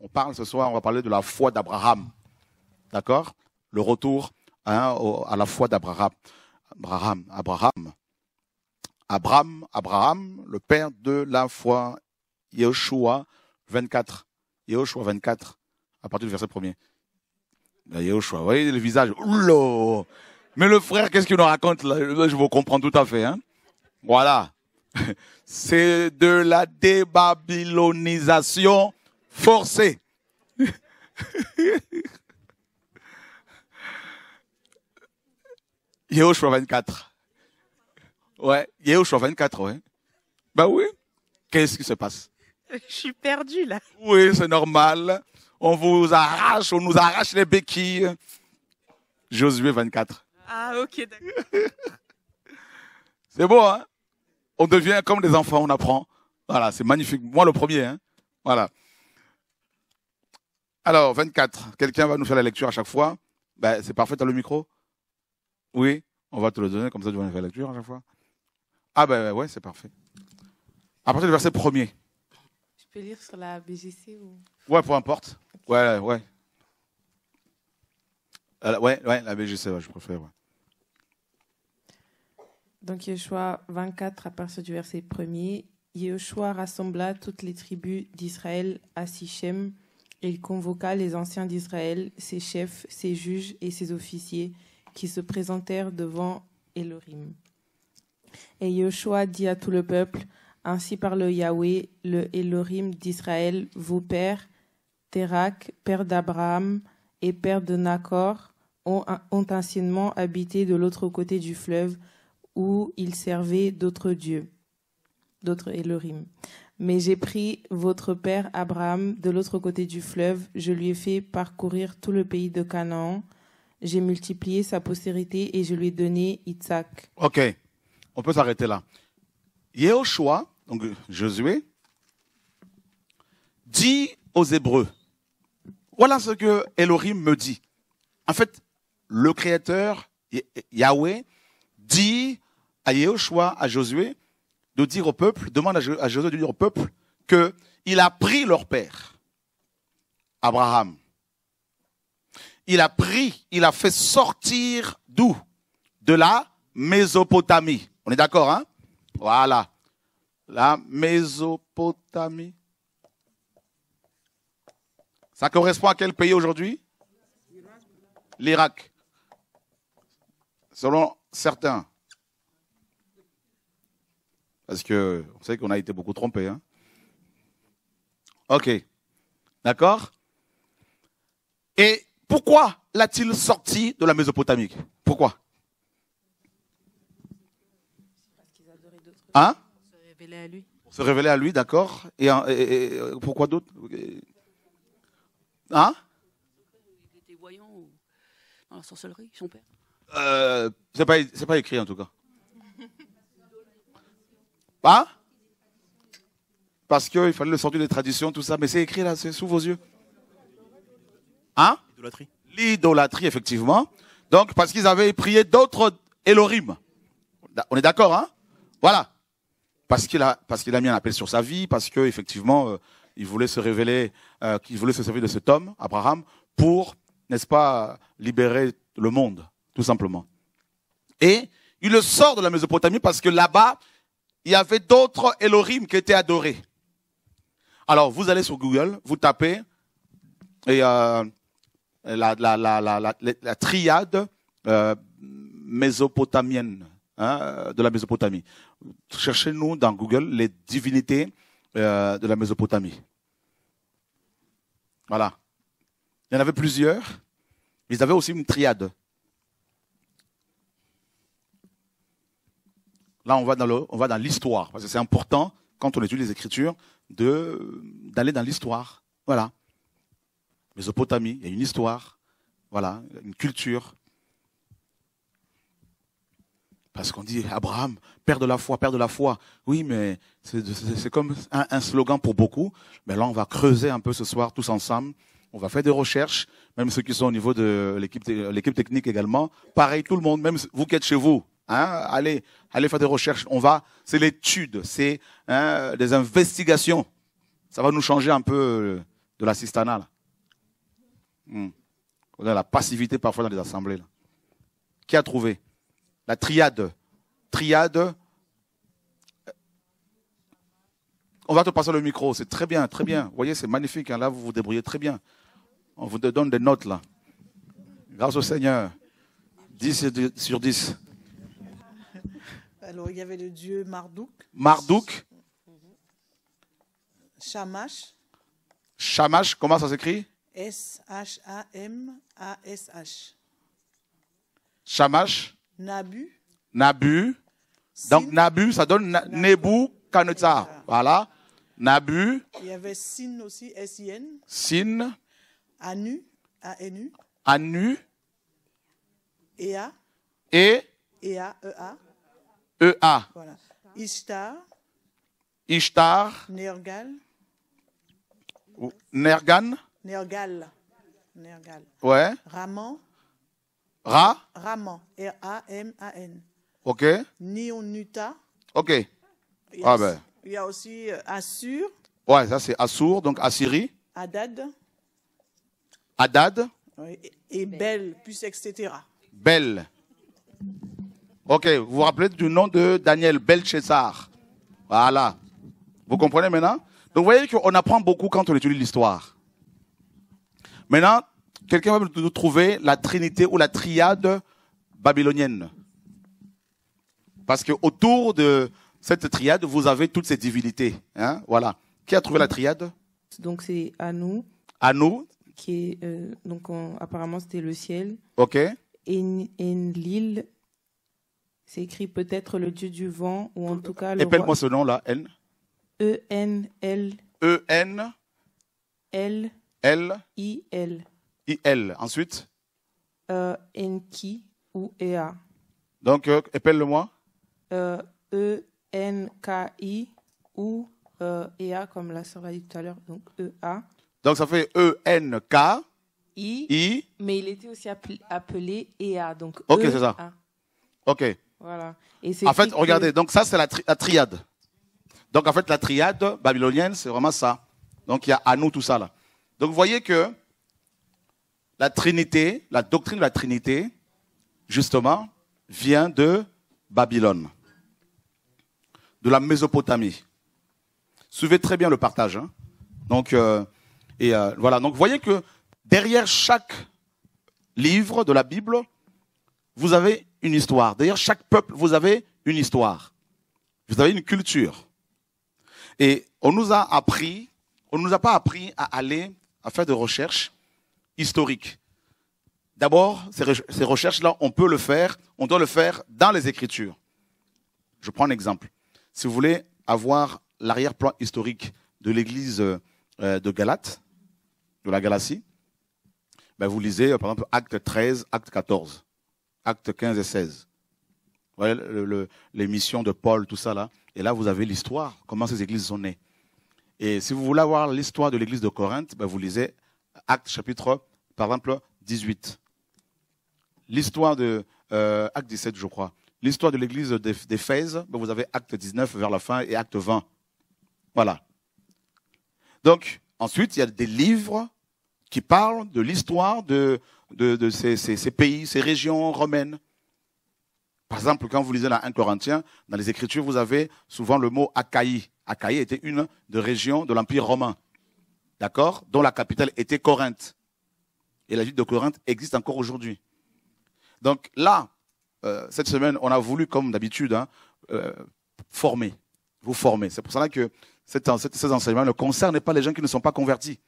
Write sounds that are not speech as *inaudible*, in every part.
on parle ce soir, on va parler de la foi d'Abraham. D'accord Le retour hein, à la foi d'Abraham. Abraham, Abraham. Abraham, Abraham, le père de la foi, Yeshua 24. Yeshua 24, à partir du verset 1 Yoshua, vous voyez le visage. Mais le frère, qu'est-ce qu'il nous raconte là Je vous comprends tout à fait. Hein voilà. *laughs* C'est de la débabylonisation forcée. *laughs* Yehoshua 24. Ouais, Yehoshua 24, ouais. ben oui. Qu'est-ce qui se passe Je suis perdu là. Oui, c'est normal on vous arrache, on nous arrache les béquilles. Josué 24. Ah, ok, d'accord. *laughs* c'est beau, hein On devient comme des enfants, on apprend. Voilà, c'est magnifique. Moi, le premier, hein Voilà. Alors, 24. Quelqu'un va nous faire la lecture à chaque fois. Ben, c'est parfait, t'as le micro Oui, on va te le donner, comme ça tu vas nous faire la lecture à chaque fois. Ah ben ouais, c'est parfait. À partir du verset premier peux lire sur la BGC ou... Ouais, peu importe. Ouais, ouais. Euh, ouais, ouais, la BGC, je préfère. Donc Yeshua 24 à partir du verset 1er. Yeshua rassembla toutes les tribus d'Israël à Sichem et il convoqua les anciens d'Israël, ses chefs, ses juges et ses officiers qui se présentèrent devant Elohim. Et Yeshua dit à tout le peuple, ainsi par le Yahweh, le Elohim d'Israël, vos pères, Terak, père d'Abraham et père de Nacor, ont, anciennement habité de l'autre côté du fleuve, où ils servaient d'autres dieux, d'autres Elohim. Mais j'ai pris votre père Abraham de l'autre côté du fleuve, je lui ai fait parcourir tout le pays de Canaan, j'ai multiplié sa postérité et je lui ai donné Isaac. Ok, on peut s'arrêter là. Yéhoshua, donc Josué, dit aux Hébreux, voilà ce que Elohim me dit. En fait, le Créateur, Yahweh, dit à Yéhoshua, à Josué, de dire au peuple, demande à Josué de dire au peuple que il a pris leur père, Abraham. Il a pris, il a fait sortir d'où De la Mésopotamie. On est d'accord, hein voilà. La Mésopotamie. Ça correspond à quel pays aujourd'hui L'Irak. Selon certains. Parce que on sait qu'on a été beaucoup trompés. Hein ok. D'accord Et pourquoi l'a-t-il sorti de la Mésopotamie Pourquoi Hein se révéler à lui. Pour se révéler à lui, d'accord. Et, hein, pourquoi d'autres Hein Il était voyant dans la sorcellerie, son père. Euh, c'est pas, pas écrit en tout cas. Pas *laughs* hein Parce qu'il fallait le sortir des traditions, tout ça. Mais c'est écrit là, c'est sous vos yeux. Hein L'idolâtrie. L'idolâtrie, effectivement. Donc, parce qu'ils avaient prié d'autres Elohim. On est d'accord, hein Voilà parce qu'il a parce mis un appel sur sa vie, parce que effectivement euh, il voulait se révéler, euh, qu'il voulait se servir de cet homme Abraham pour n'est-ce pas libérer le monde tout simplement. Et il le sort de la Mésopotamie parce que là-bas il y avait d'autres Elohim qui étaient adorés. Alors vous allez sur Google, vous tapez et euh, la, triade mésopotamienne Hein, euh, de la Mésopotamie. Cherchez-nous dans Google les divinités euh, de la Mésopotamie. Voilà. Il y en avait plusieurs. Ils avaient aussi une triade. Là, on va dans l'histoire parce que c'est important quand on étudie les Écritures de d'aller dans l'histoire. Voilà. Mésopotamie, il y a une histoire, voilà, une culture, parce qu'on dit Abraham, père de la foi, père de la foi. Oui, mais c'est comme un, slogan pour beaucoup. Mais là, on va creuser un peu ce soir tous ensemble. On va faire des recherches, même ceux qui sont au niveau de l'équipe technique également. Pareil, tout le monde, même vous qui êtes chez vous, hein, allez, allez faire des recherches. On va, c'est l'étude, c'est hein, des investigations. Ça va nous changer un peu euh, de la cistana. Hmm. On a la passivité parfois dans les assemblées. Là. Qui a trouvé la triade. Triade. On va te passer le micro, c'est très bien, très bien. Vous voyez, c'est magnifique, hein. là, vous vous débrouillez très bien. On vous donne des notes, là. Grâce au Seigneur. 10 sur 10. Alors, il y avait le dieu Marduk. Marduk. Shamash. Shamash, comment ça s'écrit S-H-A-M-A-S-H. Shamash. Nabu. Nabu. Donc Nabu, ça donne Nebu Kanuta. Voilà. Nabu. Il y avait Sin aussi, S-I-N. Sin. Anu, A-N-U. Anu. Ea. E. Ea, E-A. E-A. Voilà. Ishtar. Ishtar. Nergal. Nergan. Nergal. Nergal. Ouais. Raman. Ra Raman. R-A-M-A-N. OK. Nionuta. OK. Il ah ben. il y a aussi euh, Assur. Ouais, ça c'est Assur, donc Assyrie. Adad. Adad. et, Bel, plus etc. Bel. Ok, vous vous rappelez du nom de Daniel Belchessar. Voilà. Vous comprenez maintenant Donc vous voyez qu'on apprend beaucoup quand on étudie l'histoire. Maintenant, Quelqu'un va nous trouver la trinité ou la triade babylonienne. Parce que autour de cette triade, vous avez toutes ces divinités. Hein, voilà. Qui a trouvé la triade Donc c'est Anu. Anou. Qui euh, donc apparemment c'était le ciel. Ok. En, C'est écrit peut-être le dieu du vent ou en tout cas le. moi ce nom là, N. E N L. E N. L. L. I L. I-L. Ensuite euh, Enki ou EA. Donc, appelle euh, le moi E-N-K-I euh, e, ou EA, euh, e, comme la sœur l'a dit tout à l'heure, donc E-A. Donc, ça fait E-N-K. I, I. Mais il était aussi appelé, EA. Donc e, ok, e c'est ça. Ok. Voilà. Et en fait, regardez, donc ça, c'est la, la, triade. Donc, en fait, la triade babylonienne, c'est vraiment ça. Donc, il y a à nous tout ça là. Donc, vous voyez que la Trinité, la doctrine de la Trinité, justement, vient de Babylone, de la Mésopotamie. Suivez très bien le partage. Hein. Donc, euh, et euh, voilà. Donc, voyez que derrière chaque livre de la Bible, vous avez une histoire. D'ailleurs, chaque peuple, vous avez une histoire. Vous avez une culture. Et on nous a appris, on nous a pas appris à aller, à faire de recherches, historique. D'abord, ces recherches-là, on peut le faire, on doit le faire dans les Écritures. Je prends un exemple. Si vous voulez avoir l'arrière-plan historique de l'Église euh, de Galate, de la Galatie, ben vous lisez euh, par exemple Acte 13, Acte 14, Acte 15 et 16. Vous voyez les missions de Paul, tout ça là. Et là, vous avez l'histoire, comment ces églises sont nées. Et si vous voulez avoir l'histoire de l'église de Corinthe, ben vous lisez Acte chapitre par exemple 18. L'histoire de euh, Acte 17, je crois. L'histoire de l'église d'Éphèse, ben, vous avez Acte 19 vers la fin et Acte 20. Voilà. Donc, ensuite, il y a des livres qui parlent de l'histoire de, ces, pays, ces régions romaines. Par exemple, quand vous lisez la 1 Corinthiens, dans les Écritures, vous avez souvent le mot Achaïe. Achaïe était une des régions de l'Empire romain, d'accord, dont la capitale était Corinthe et la vie de Corinthe existe encore aujourd'hui. Donc là, euh, cette semaine, on a voulu, comme d'habitude, hein, euh, former, vous former. C'est pour cela que ces enseignements ne concernent pas les gens qui ne sont pas convertis.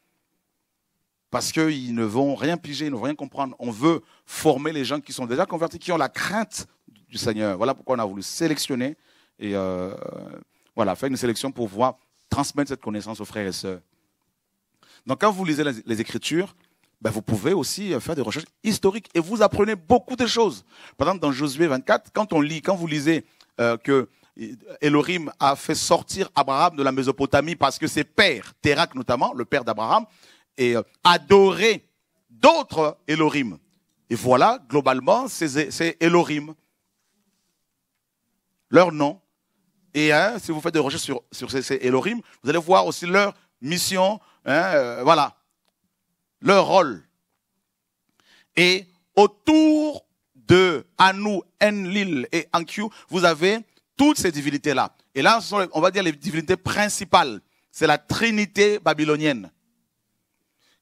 Parce qu'ils ne vont rien piger, ils ne vont rien comprendre. On veut former les gens qui sont déjà convertis, qui ont la crainte du Seigneur. Voilà pourquoi on a voulu sélectionner et euh, voilà, faire une sélection pour pouvoir transmettre cette connaissance aux frères et sœurs. Donc quand vous lisez les Écritures, ben, vous pouvez aussi euh, faire des recherches historiques et vous apprenez beaucoup de choses. Par exemple, dans Josué 24, quand on lit, quand vous lisez euh, que Elohim a fait sortir Abraham de la Mésopotamie parce que ses pères, Terak notamment, le père d'Abraham, et euh, adoré d'autres Elohim. Et voilà, globalement, c'est Elohim. Leur nom. Et hein, si vous faites des recherches sur, ces, ces, Elohim, vous allez voir aussi leur mission. Hein, euh, voilà leur rôle. Et autour de Anu, Enlil et Ankiou. vous avez toutes ces divinités-là. Et là, on va dire les divinités principales. C'est la trinité babylonienne.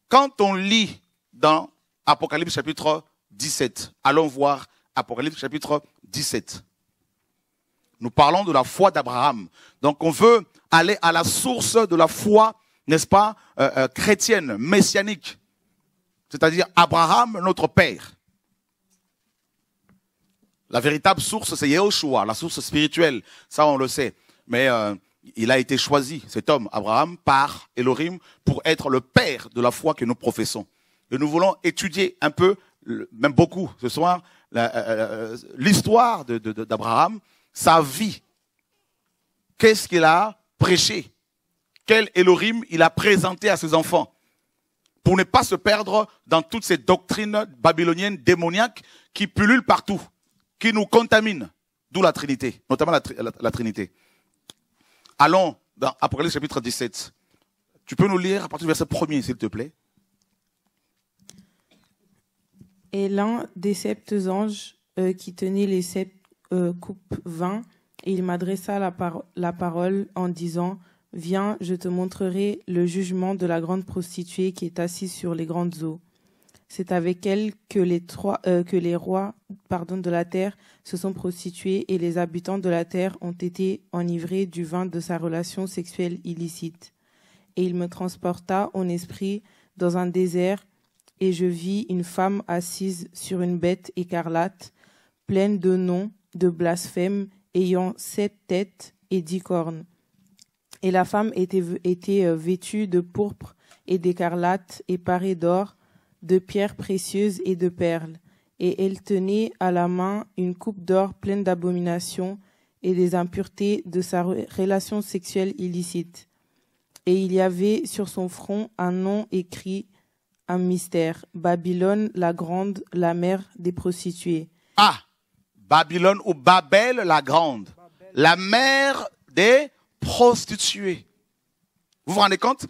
Quand on lit dans Apocalypse chapitre 17, allons voir Apocalypse chapitre 17. Nous parlons de la foi d'Abraham. Donc on veut aller à la source de la foi, n'est-ce pas, euh, euh, chrétienne, messianique c'est-à-dire Abraham, notre père. La véritable source, c'est Yehoshua, la source spirituelle. Ça, on le sait. Mais euh, il a été choisi, cet homme, Abraham, par Elohim, pour être le père de la foi que nous professons. Et nous voulons étudier un peu, même beaucoup ce soir, euh, euh, l'histoire d'Abraham, sa vie. Qu'est-ce qu'il a prêché Quel Elohim il a présenté à ses enfants pour ne pas se perdre dans toutes ces doctrines babyloniennes démoniaques qui pullulent partout, qui nous contaminent, d'où la Trinité, notamment la, Trinité. Allons dans Apocalypse chapitre 17. Tu peux nous lire à partir du verset 1 s'il te plaît. Et l'un des sept anges euh, qui tenait les sept euh, coupes et il m'adressa la parole en disant, Viens, je te montrerai le jugement de la grande prostituée qui est assise sur les grandes eaux. C'est avec elle que les, euh, que les rois pardon, de la terre se sont prostitués et les habitants de la terre ont été enivrés du vin de sa relation sexuelle illicite. Et il me transporta en esprit dans un désert, et je vis une femme assise sur une bête écarlate, pleine de noms, de blasphèmes, ayant sept têtes et dix cornes et la femme était, euh, vêtue de pourpre et d'écarlate et parée d'or, de pierres précieuses et de perles. Et elle tenait à la main une coupe d'or pleine d'abominations et des impuretés de sa relation sexuelle illicite. Et il y avait sur son front un nom écrit, un mystère, Babylone la grande, la mère des prostituées. Ah, Babylone ou Babel la grande, la mère des prostituées. Vous vous rendez compte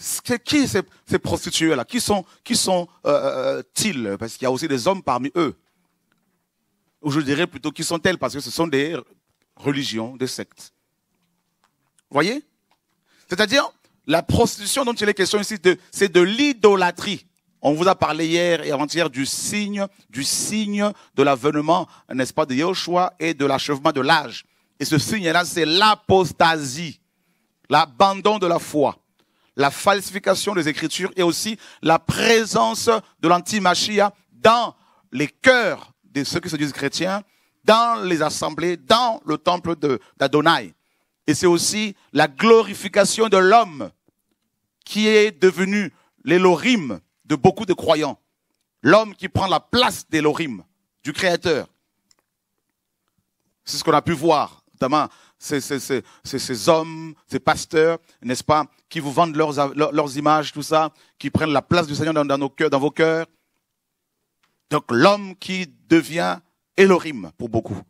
c'est qui ces, ces prostituées-là Qui sont, qui sont euh, euh, euh, ils Parce qu'il y a aussi des hommes parmi eux. Ou je dirais plutôt qui sont-elles Parce que ce sont des religions, des sectes. Voyez C'est-à-dire, la prostitution dont il est question ici, c'est de l'idolâtrie. On vous a parlé hier et avant-hier du signe, du signe de l'avènement, n'est-ce pas, de Yahushua et de l'achèvement de l'âge. Et ce signe-là, c'est l'apostasie, l'abandon de la foi, la falsification des Écritures et aussi la présence de l'antimachia dans les cœurs de ceux qui se disent chrétiens, dans les assemblées, dans le temple d'Adonai. Et c'est aussi la glorification de l'homme qui est devenu l'élorim de beaucoup de croyants. L'homme qui prend la place d'élorim, du Créateur. C'est ce qu'on a pu voir notamment ces, ces, ces, hommes, ces pasteurs, n'est-ce pas, qui vous vendent leurs, leurs, images, tout ça, qui prennent la place du Seigneur dans, nos cœurs, dans vos cœurs. Donc l'homme qui devient Elohim pour beaucoup.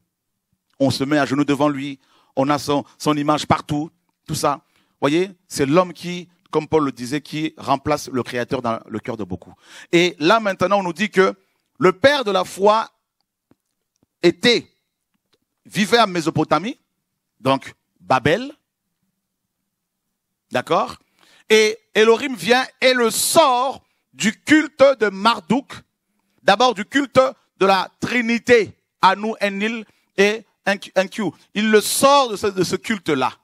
On se met à genoux devant lui, on a son, son image partout, tout ça. Voyez, c'est l'homme qui, comme Paul le disait, qui remplace le Créateur dans le cœur de beaucoup. Et là maintenant, on nous dit que le Père de la foi était Vivait en Mésopotamie, donc Babel, d'accord Et Elohim vient et le sort du culte de Marduk, d'abord du culte de la Trinité, Anu, Enil et Enkiu. Il le sort de ce, culte-là,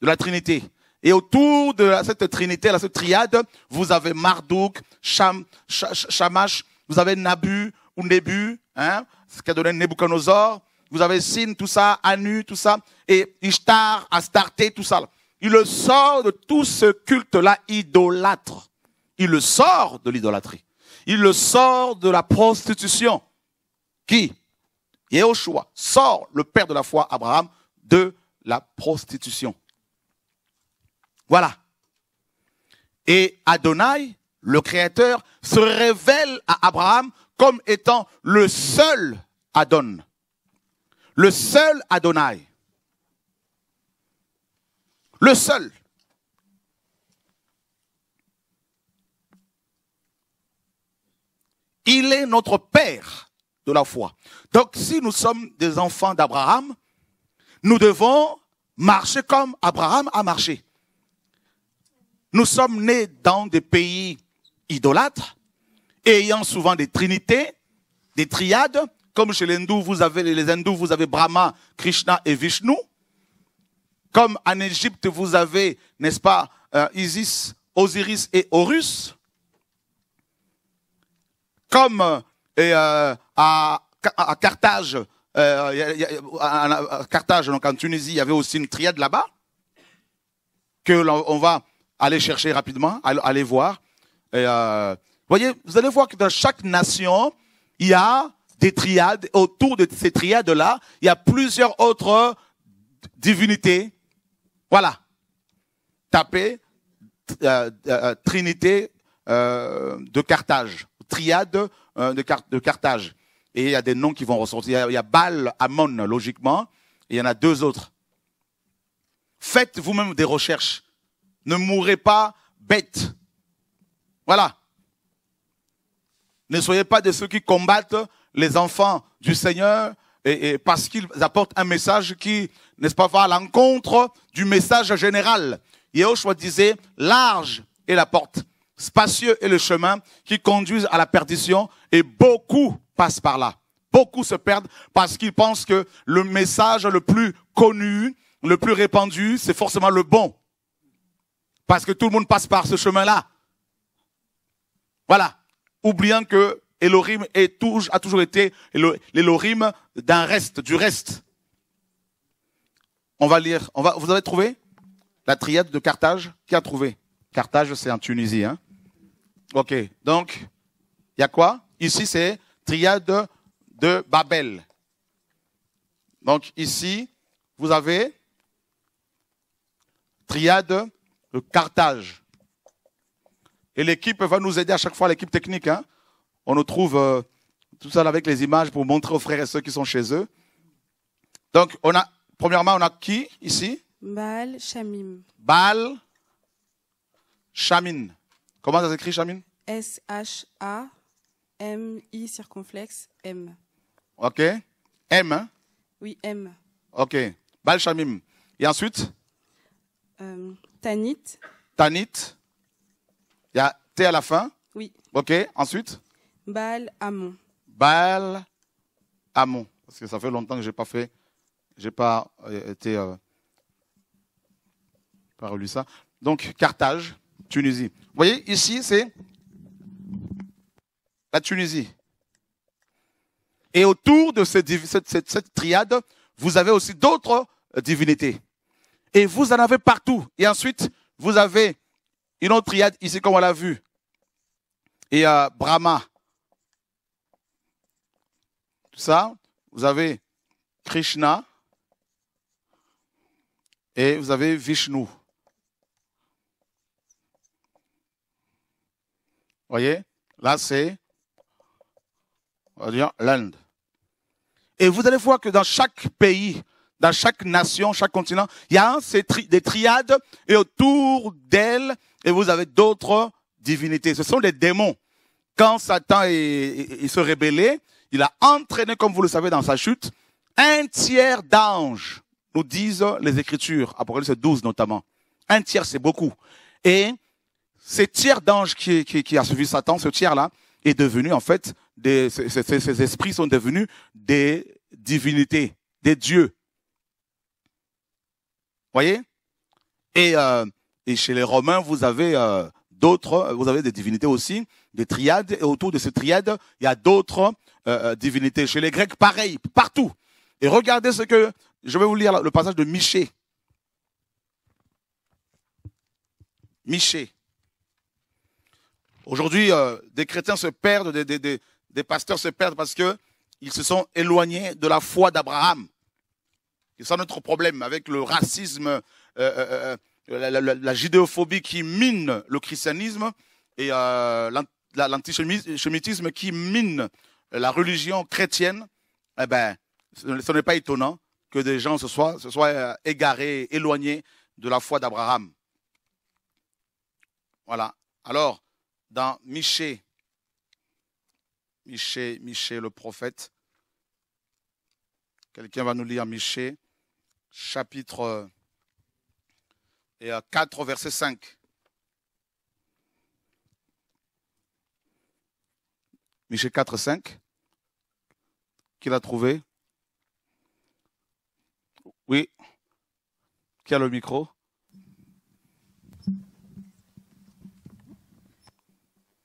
de la Trinité. Et autour de cette Trinité, de cette triade, vous avez Marduk, Shamash, vous avez Nabu ou Nebu, hein, ce qu'a donné Nebuchadnezzar. Vous avez Sin, tout ça, Anu, tout ça, et Ishtar, Astarté, tout ça. Il le sort de tout ce culte-là idolâtre. Il le sort de l'idolâtrie. Il le sort de la prostitution. Qui Yehoshua sort le père de la foi, Abraham, de la prostitution. Voilà. Et Adonai, le Créateur, se révèle à Abraham comme étant le seul Adon, le seul Adonai, le seul. Il est notre Père de la foi. Donc si nous sommes des enfants d'Abraham, nous devons marcher comme Abraham a marché. Nous sommes nés dans des pays idolâtres, ayant souvent des trinités, des triades, comme chez les hindous, vous avez, les hindous, vous avez Brahma, Krishna et Vishnu. Comme en Égypte, vous avez, n'est-ce pas, euh, Isis, Osiris et Horus. Comme euh, euh, à, Carthage, Carthage, donc en Tunisie, il y avait aussi une triade là-bas, que l'on va aller chercher rapidement, aller voir. voyez, vous allez voir que dans chaque nation, il y a des triades. Autour de ces triades-là, il y a plusieurs autres divinités. Voilà. Tapez euh, euh, Trinité euh, de Carthage, triade de, de, Carthage. Et il y a des noms qui vont ressortir. Il y a, Baal, Amon, logiquement. il y en a deux autres. Faites vous-même des recherches. Ne mourrez pas bête. Voilà. Ne soyez pas de ceux qui combattent les enfants du Seigneur et, parce qu'ils apportent un message qui, n'est-ce pas, va à l'encontre du message général. Yehoshua disait, large est la porte, spacieux est le chemin qui conduisent à la perdition et beaucoup passent par là. Beaucoup se perdent parce qu'ils pensent que le message le plus connu, le plus répandu, c'est forcément le bon. Parce que tout le monde passe par ce chemin-là. Voilà. Oubliant que et est toujours, a toujours été l'Elohim d'un reste, du reste. On va lire, on va, vous avez trouvé la triade de Carthage Qui a trouvé Carthage, c'est en Tunisie. Hein ok, donc, il y a quoi Ici, c'est triade de Babel. Donc, ici, vous avez triade de Carthage. Et l'équipe va nous aider à chaque fois, l'équipe technique, hein on nous trouve euh, tout ça avec les images pour montrer aux frères et ceux qui sont chez eux. Donc, on a, premièrement, on a qui ici Baal Shamim. Baal Shamim. Comment ça s'écrit Shamim S-H-A-M-I circonflexe M. Ok. M. Hein? Oui, M. Ok. Baal Shamim. Et ensuite euh, Tanit. Tanit. Il y a T à la fin Oui. Ok. Ensuite Baal Amon. Baal Amon. Parce que ça fait longtemps que je n'ai pas fait, j'ai pas euh, été, euh, pas ça. Donc, Carthage, Tunisie. Vous voyez, ici, c'est la Tunisie. Et autour de cette, triade, vous avez aussi d'autres euh, divinités. Et vous en avez partout. Et ensuite, vous avez une autre triade ici, comme on l'a vu. Et euh, Brahma, ça, vous avez Krishna et vous avez Vishnu. Voyez, là c'est l'Inde. Et vous allez voir que dans chaque pays, dans chaque nation, chaque continent, il y a des triades et autour d'elles, et vous avez d'autres divinités. Ce sont des démons. Quand Satan se rébellait, il a entraîné, comme vous le savez, dans sa chute, un tiers d'anges, nous disent les Écritures, Apocalypse 12 notamment. Un tiers, c'est beaucoup. Et ce tiers d'anges qui, a suivi Satan, ce tiers-là, est devenu, en fait, ces, esprits sont devenus des divinités, des dieux. Voyez et, euh, chez les Romains, vous avez euh, d'autres, vous avez des divinités aussi, des triades, et autour de ces triades, il y a d'autres euh, euh, divinité. Chez les Grecs, pareil, partout. Et regardez ce que... Je vais vous lire le passage de Miché. Miché. Aujourd'hui, euh, des chrétiens se perdent, des, des, pasteurs se perdent parce qu'ils se sont éloignés de la foi d'Abraham. C'est ça notre problème avec le racisme, la, la, la, judéophobie qui mine le christianisme et l'antisémitisme qui mine la religion chrétienne, eh ben, ce n'est pas étonnant que des gens se soient, soient euh, égarés, éloignés de la foi d'Abraham. Voilà. Alors, dans Michée, Michée, Michée le prophète, quelqu'un va nous lire Michée, chapitre 4, euh, euh, verset 5. Miché 4, 5, qui l'a trouvé Oui. Qui a le micro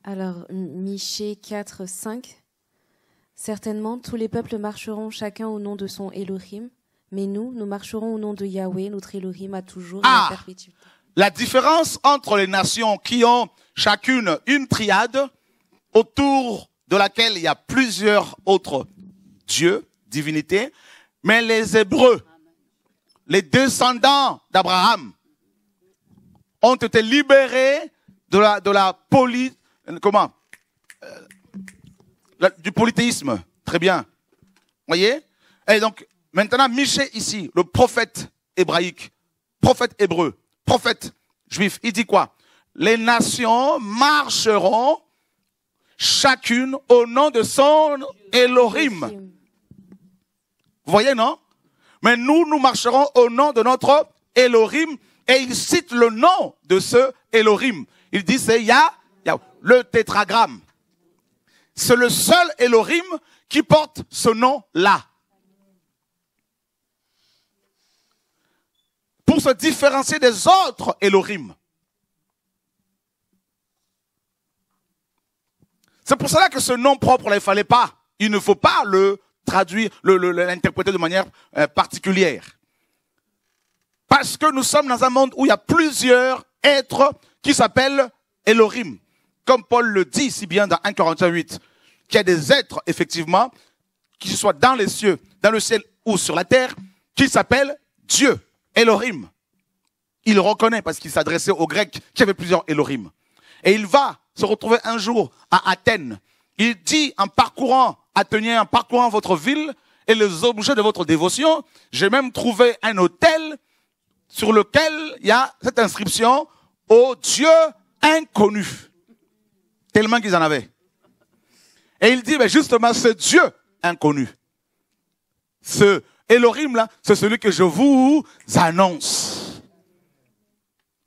Alors, Miché 4, 5. Certainement, tous les peuples marcheront chacun au nom de son Elohim, mais nous, nous marcherons au nom de Yahweh, notre Elohim a toujours ah, La différence entre les nations qui ont chacune une triade autour de laquelle il y a plusieurs autres dieux, divinités, mais les Hébreux, les descendants d'Abraham, ont été libérés de la, de la poly, euh, comment, euh, du polythéisme. Très bien. Voyez? Et donc, maintenant, Miché, ici, le prophète hébraïque, prophète hébreu, prophète juif, il dit quoi? Les nations marcheront chacune au nom de son Elohim. Vous voyez, non Mais nous, nous marcherons au nom de notre Elohim. Et il cite le nom de ce Elohim. Il dit, c'est Yah, le tétragramme. C'est le seul Elohim qui porte ce nom-là. Pour se différencier des autres Elohim. C'est pour cela que ce nom propre-là, il fallait pas. Il ne faut pas le traduire, l'interpréter de manière euh, particulière. Parce que nous sommes dans un monde où il y a plusieurs êtres qui s'appellent Elohim. Comme Paul le dit si bien dans 1 Corinthiens 8, qu'il y a des êtres, effectivement, qui soient dans les cieux, dans le ciel ou sur la terre, qui s'appellent Dieu, Elohim. Il reconnaît parce qu'il s'adressait aux Grecs qui avaient plusieurs Elohim. Et il va se retrouver un jour à Athènes. Il dit en parcourant Athéniens, en parcourant votre ville et les objets de votre dévotion, j'ai même trouvé un hôtel sur lequel il y a cette inscription au Dieu inconnu. Tellement qu'ils en avaient. Et il dit, mais justement, ce Dieu inconnu, ce Elohim là, c'est celui que je vous annonce.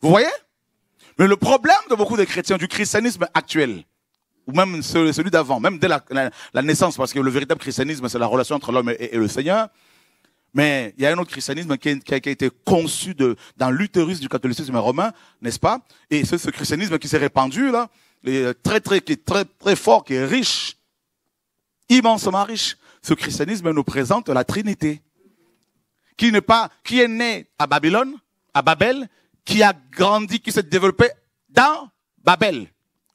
Vous voyez mais le problème de beaucoup de chrétiens du christianisme actuel, ou même celui d'avant, même dès la, naissance, parce que le véritable christianisme, c'est la relation entre l'homme et, le Seigneur, mais il y a un autre christianisme qui, a, été conçu dans l'utérus du catholicisme romain, n'est-ce pas Et c'est ce christianisme qui s'est répandu, là, très, très, qui est très, très fort, qui est riche, immensement riche. Ce christianisme nous présente la Trinité, qui n'est pas, qui est né à Babylone, à Babel, qui a grandi, qui s'est développé dans Babel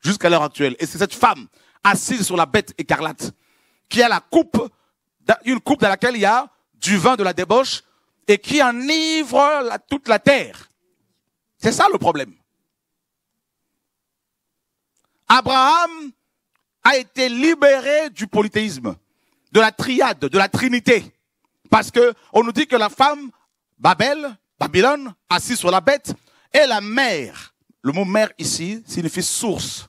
jusqu'à l'heure actuelle. Et c'est cette femme assise sur la bête écarlate qui a la coupe, une coupe dans laquelle il y a du vin de la débauche et qui enivre toute la terre. C'est ça le problème. Abraham a été libéré du polythéisme, de la triade, de la trinité. Parce que on nous dit que la femme, Babel, Babylone, assis sur la bête, et la mer. Le mot mère ici signifie source.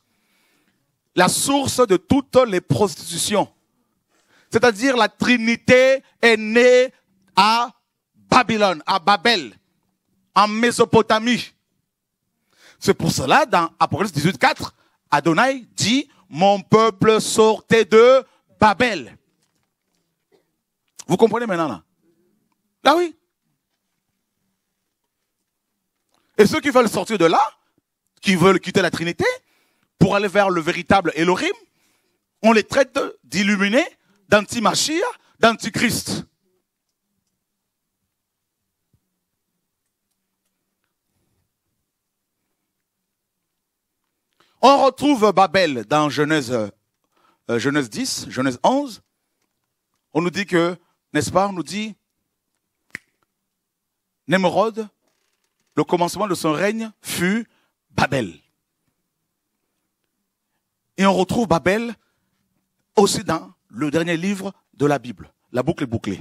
La source de toutes les prostitutions. C'est-à-dire la Trinité est née à Babylone, à Babel, en Mésopotamie. C'est pour cela, dans Apocalypse 18, 4, Adonai dit, mon peuple sortait de Babel. Vous comprenez maintenant là Là oui, Et ceux qui veulent sortir de là, qui veulent quitter la Trinité, pour aller vers le véritable Elohim, on les traite d'illuminés, d'anti-machir, d'antichrist. On retrouve Babel dans Genèse, euh, Genèse 10, Genèse 11. On nous dit que, n'est-ce pas, on nous dit, Némrod le commencement de son règne fut Babel. Et on retrouve Babel aussi dans le dernier livre de la Bible. La boucle est bouclée.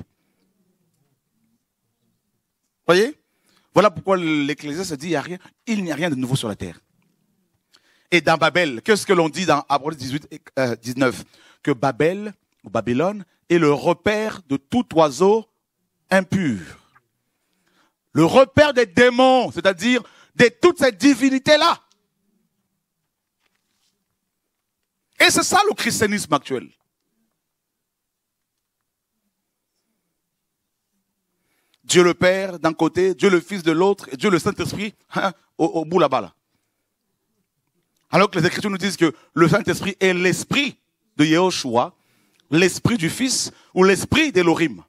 Voyez Voilà pourquoi l'Église se dit, il n'y a rien, il n'y a rien de nouveau sur la terre. Et dans Babel, qu'est-ce que l'on dit dans Apocalypse 18 et 19 euh, Que Babel, ou Babylone, est le repère de tout oiseau impur le repère des démons, c'est-à-dire de toutes ces divinités-là. Et c'est ça le christianisme actuel. Dieu le Père d'un côté, Dieu le Fils de l'autre, et Dieu le Saint-Esprit hein, au, bout là-bas. Là. Alors que les Écritures nous disent que le Saint-Esprit est l'esprit de Yahushua, l'esprit du Fils ou l'esprit d'Élorim.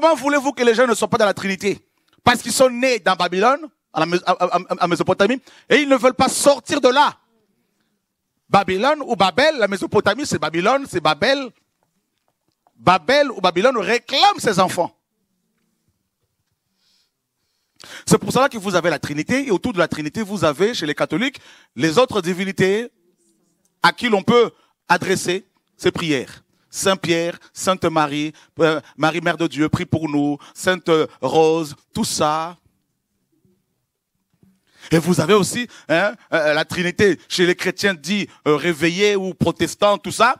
Comment voulez-vous que les gens ne soient pas dans la Trinité Parce qu'ils sont nés dans Babylone, à, Mésopotamie, et ils ne veulent pas sortir de là. Babylone ou Babel, la Mésopotamie, c'est Babylone, c'est Babel. Babel ou Babylone réclame ses enfants. C'est pour cela que vous avez la Trinité, et autour de la Trinité, vous avez, chez les catholiques, les autres divinités à qui l'on peut adresser ses prières. Saint Pierre, Sainte Marie, euh, Marie Mère de Dieu, prie pour nous, Sainte Rose, tout ça. Et vous avez aussi hein, euh, euh, la Trinité chez les chrétiens dit réveillés ou protestants, tout ça.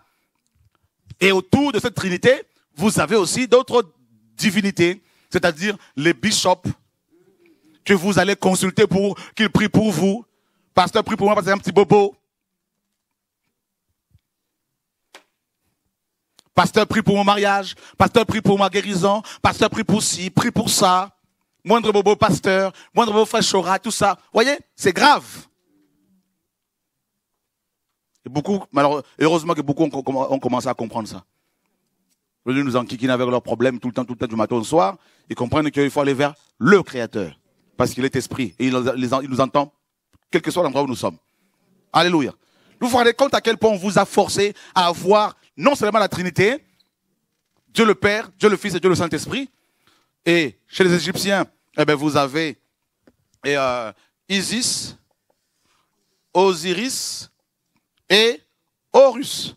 Et autour de cette Trinité, vous avez aussi d'autres divinités, c'est-à-dire les bishops que vous allez consulter pour qu'ils prient pour vous. Pasteur, prie pour moi parce que c'est un petit bobo. Pasteur, prie pour mon mariage. Pasteur, prie pour ma guérison. Pasteur, prie pour ci, prie pour ça. Moindre bobo pasteur, moindre bobo frère tout ça. Voyez, c'est grave. Et beaucoup, heureusement que beaucoup ont, commencé à comprendre ça. Au nous enquiquiner avec leurs problèmes tout le temps, tout le temps, du matin au soir, ils comprennent qu'il faut aller vers le Créateur. Parce qu'il est esprit. Et il nous entend, quel que soit l'endroit où nous sommes. Alléluia. Vous vous rendez compte à quel point on vous a forcé à avoir non seulement la Trinité, Dieu le Père, Dieu le Fils et Dieu le Saint-Esprit. Et chez les Égyptiens, eh bien, vous avez et, euh, Isis, Osiris et Horus.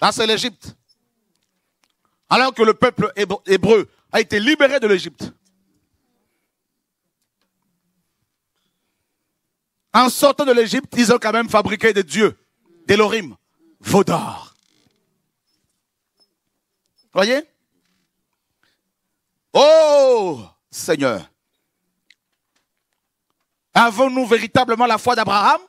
Là, c'est l'Égypte. Alors que le peuple hébreu a été libéré de l'Égypte. En sortant de l'Égypte, ils ont quand même fabriqué des dieux, des Lorims. Vaudor. Voyez Oh Seigneur, avons-nous véritablement la foi d'Abraham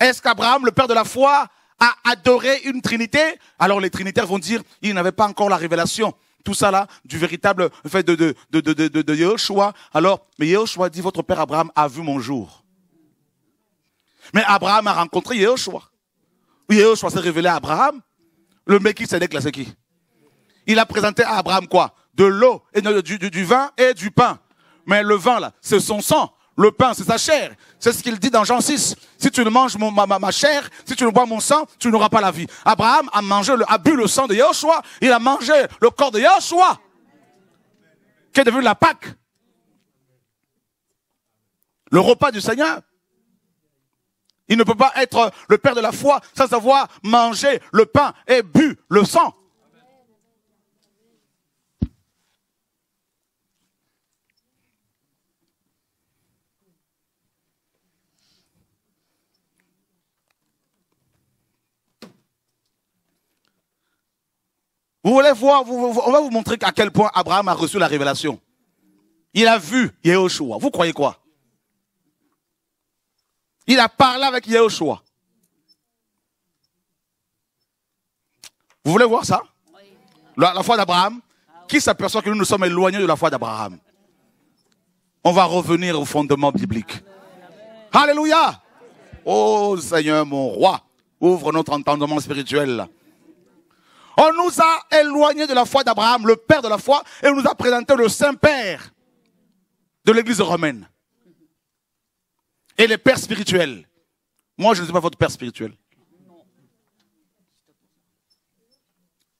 Est-ce qu'Abraham, le père de la foi, a adoré une trinité Alors les trinitaires vont dire, il n'avaient pas encore la révélation. Tout ça là, du véritable fait de, de, de, de, de, Alors, mais Yéhoshua dit, votre père Abraham a vu mon jour. Mais Abraham a rencontré Yahushua. Yahweh s'est révélé à Abraham, le mec s'est s'est c'est qui Il a présenté à Abraham quoi De l'eau, et du, vin et du pain. Mais le vin, là, c'est son sang. Le pain, c'est sa chair. C'est ce qu'il dit dans Jean 6. Si tu ne manges mon, ma, ma, chair, si tu ne bois mon sang, tu n'auras pas la vie. Abraham a mangé, le, a bu le sang de Yahushua. Il a mangé le corps de Yahushua. Qui est devenu la Pâque. Le repas du Seigneur. Il ne peut pas être le père de la foi sans avoir mangé le pain et bu le sang. Vous voulez voir, on va vous montrer à quel point Abraham a reçu la révélation. Il a vu Yeshua. Vous croyez quoi il a parlé avec Yahushua. Vous voulez voir ça la, foi d'Abraham Qui s'aperçoit que nous nous sommes éloignés de la foi d'Abraham On va revenir au fondement biblique. Alléluia Oh Seigneur mon roi, ouvre notre entendement spirituel. On nous a éloignés de la foi d'Abraham, le père de la foi, et on nous a présenté le Saint-Père de l'Église romaine et les pères spirituels. Moi, je ne suis pas votre père spirituel.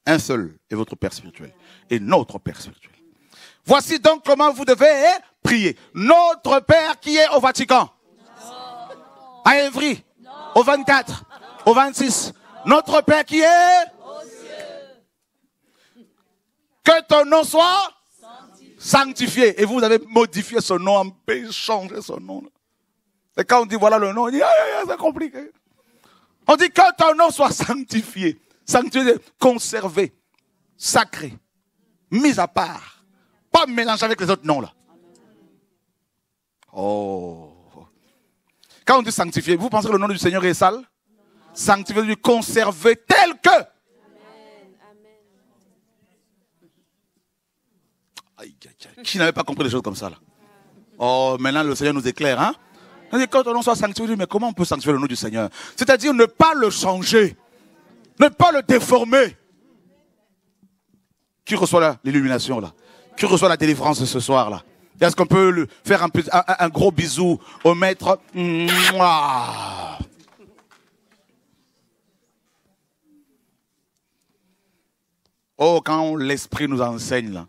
Un seul est votre père spirituel et notre père spirituel. Voici donc comment vous devez prier. Notre Père qui est au Vatican, à Évry, au 24, au 26. Notre Père qui est Que ton nom soit sanctifié. Et vous avez modifié ce nom en changé ce nom. Et quand on dit voilà le nom, on dit, ah, ah, ah, c'est compliqué. On dit, que ton nom soit sanctifié, sanctifié, conservé, sacré, mis à part, pas mélangé avec les autres noms là. Oh. Quand on dit sanctifié, vous pensez que le nom du Seigneur est sale Sanctifié, du conserver tel que. Aïe, Qui n'avait pas compris des choses comme ça là Oh, maintenant le Seigneur nous éclaire, hein quand on soit sanctifié, mais comment on peut sanctifier le nom du Seigneur C'est-à-dire ne pas le changer, ne pas le déformer. Qui reçoit l'illumination là Qui reçoit la délivrance ce soir là Est-ce qu'on peut faire un, un, gros bisou au maître Oh, quand l'esprit nous enseigne là,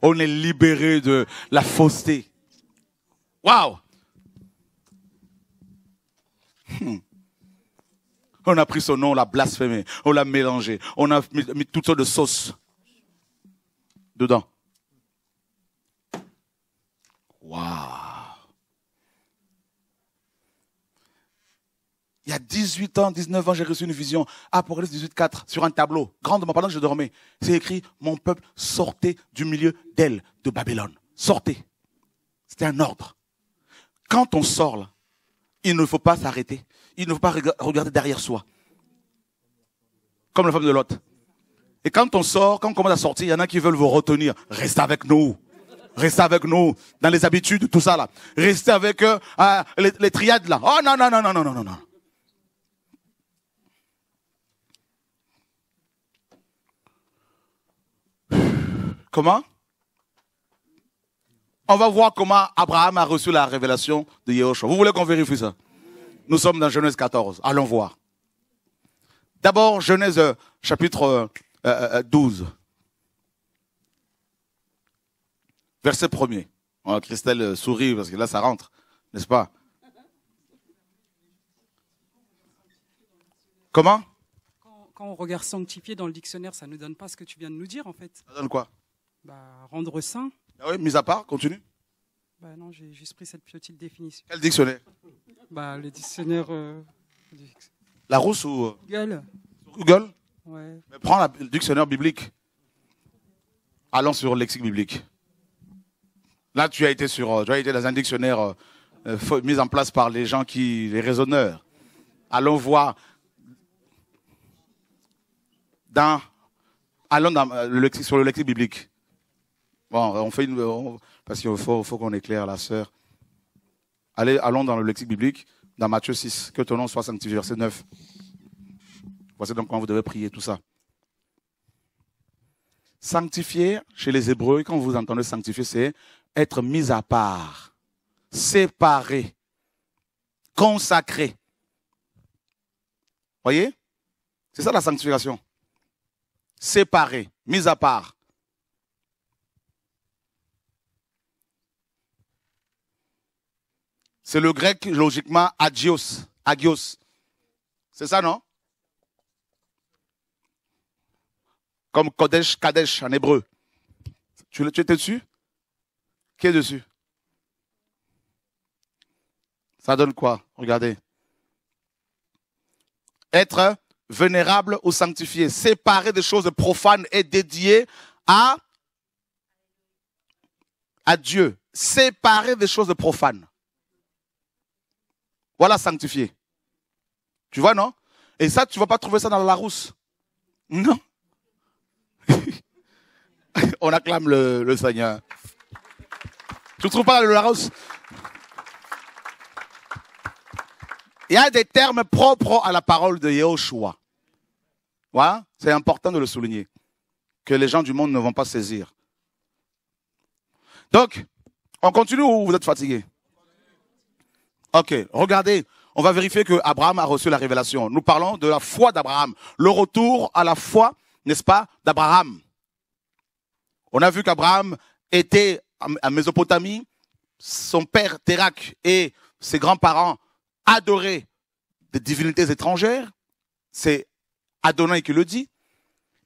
on est libéré de la fausseté. Waouh Hmm. On a pris son nom, on l'a blasphémé, on l'a mélangé, on a mis, toutes sortes de sauces dedans. Waouh Il y a 18 ans, 19 ans, j'ai reçu une vision, Apocalypse 18.4 sur un tableau, grandement, pendant que je dormais. C'est écrit, mon peuple, sortez du milieu d'elle, de Babylone. Sortez. C'était un ordre. Quand on sort, là, il ne faut pas s'arrêter. Il ne faut pas regarder derrière soi. Comme la femme de l'autre. Et quand on sort, quand on commence à sortir, il y en a qui veulent vous retenir. Restez avec nous. Restez avec nous. Dans les habitudes, tout ça là. Restez avec eux. Ah, les, les, triades là. Oh non, non, non, non, non, non, non. Comment on va voir comment Abraham a reçu la révélation de Yahushua. Vous voulez qu'on vérifie ça Nous sommes dans Genèse 14. Allons voir. D'abord, Genèse euh, chapitre 12. Euh, euh, Verset 1 Christelle sourit parce que là, ça rentre, n'est-ce pas Comment quand, on regarde sanctifié dans le dictionnaire, ça ne donne pas ce que tu viens de nous dire, en fait. Ça donne quoi bah, Rendre saint. Ah oui, mis à part, continue. Bah non, j'ai juste pris cette petite définition. Quel dictionnaire bah, le dictionnaire. Euh, la rousse ou. Euh, Google. Google Ouais. Mais prends le dictionnaire biblique. Allons sur le lexique biblique. Là, tu as été sur, euh, tu as été dans un dictionnaire mis en place par les gens qui, les raisonneurs. Allons voir dans, allons dans, sur le lexique biblique. Bon, on fait une. parce qu'il faut, qu'on éclaire la sœur. Allez, allons dans le lexique biblique, dans Matthieu 6. Que ton nom soit sanctifié, verset 9. Voici donc comment vous devez prier tout ça. Sanctifier, chez les Hébreux, quand vous entendez sanctifier, c'est être mis à part, séparé, consacré. Voyez C'est ça la sanctification. Séparé, mis à part. C'est le grec, logiquement, agios. Agios. C'est ça, non Comme Kodesh, Kadesh en hébreu. Tu, tu étais dessus Qui est dessus Ça donne quoi Regardez. Être vénérable ou sanctifié, Séparer des choses profanes et dédié à, à Dieu, Séparer des choses profanes. Voilà sanctifié. Tu vois, non Et ça, tu ne vas pas trouver ça dans la Larousse. Non. *laughs* On acclame le, Seigneur. Tu ne trouves pas dans le Larousse Il y a des termes propres à la parole de Yahushua. Voilà, c'est important de le souligner, que les gens du monde ne vont pas saisir. Donc, on continue ou vous êtes fatigué Ok, regardez, on va vérifier que Abraham a reçu la révélation. Nous parlons de la foi d'Abraham, le retour à la foi, n'est-ce pas, d'Abraham. On a vu qu'Abraham était à Mésopotamie, son père Terak et ses grands-parents adoraient des divinités étrangères. C'est Adonai qui le dit.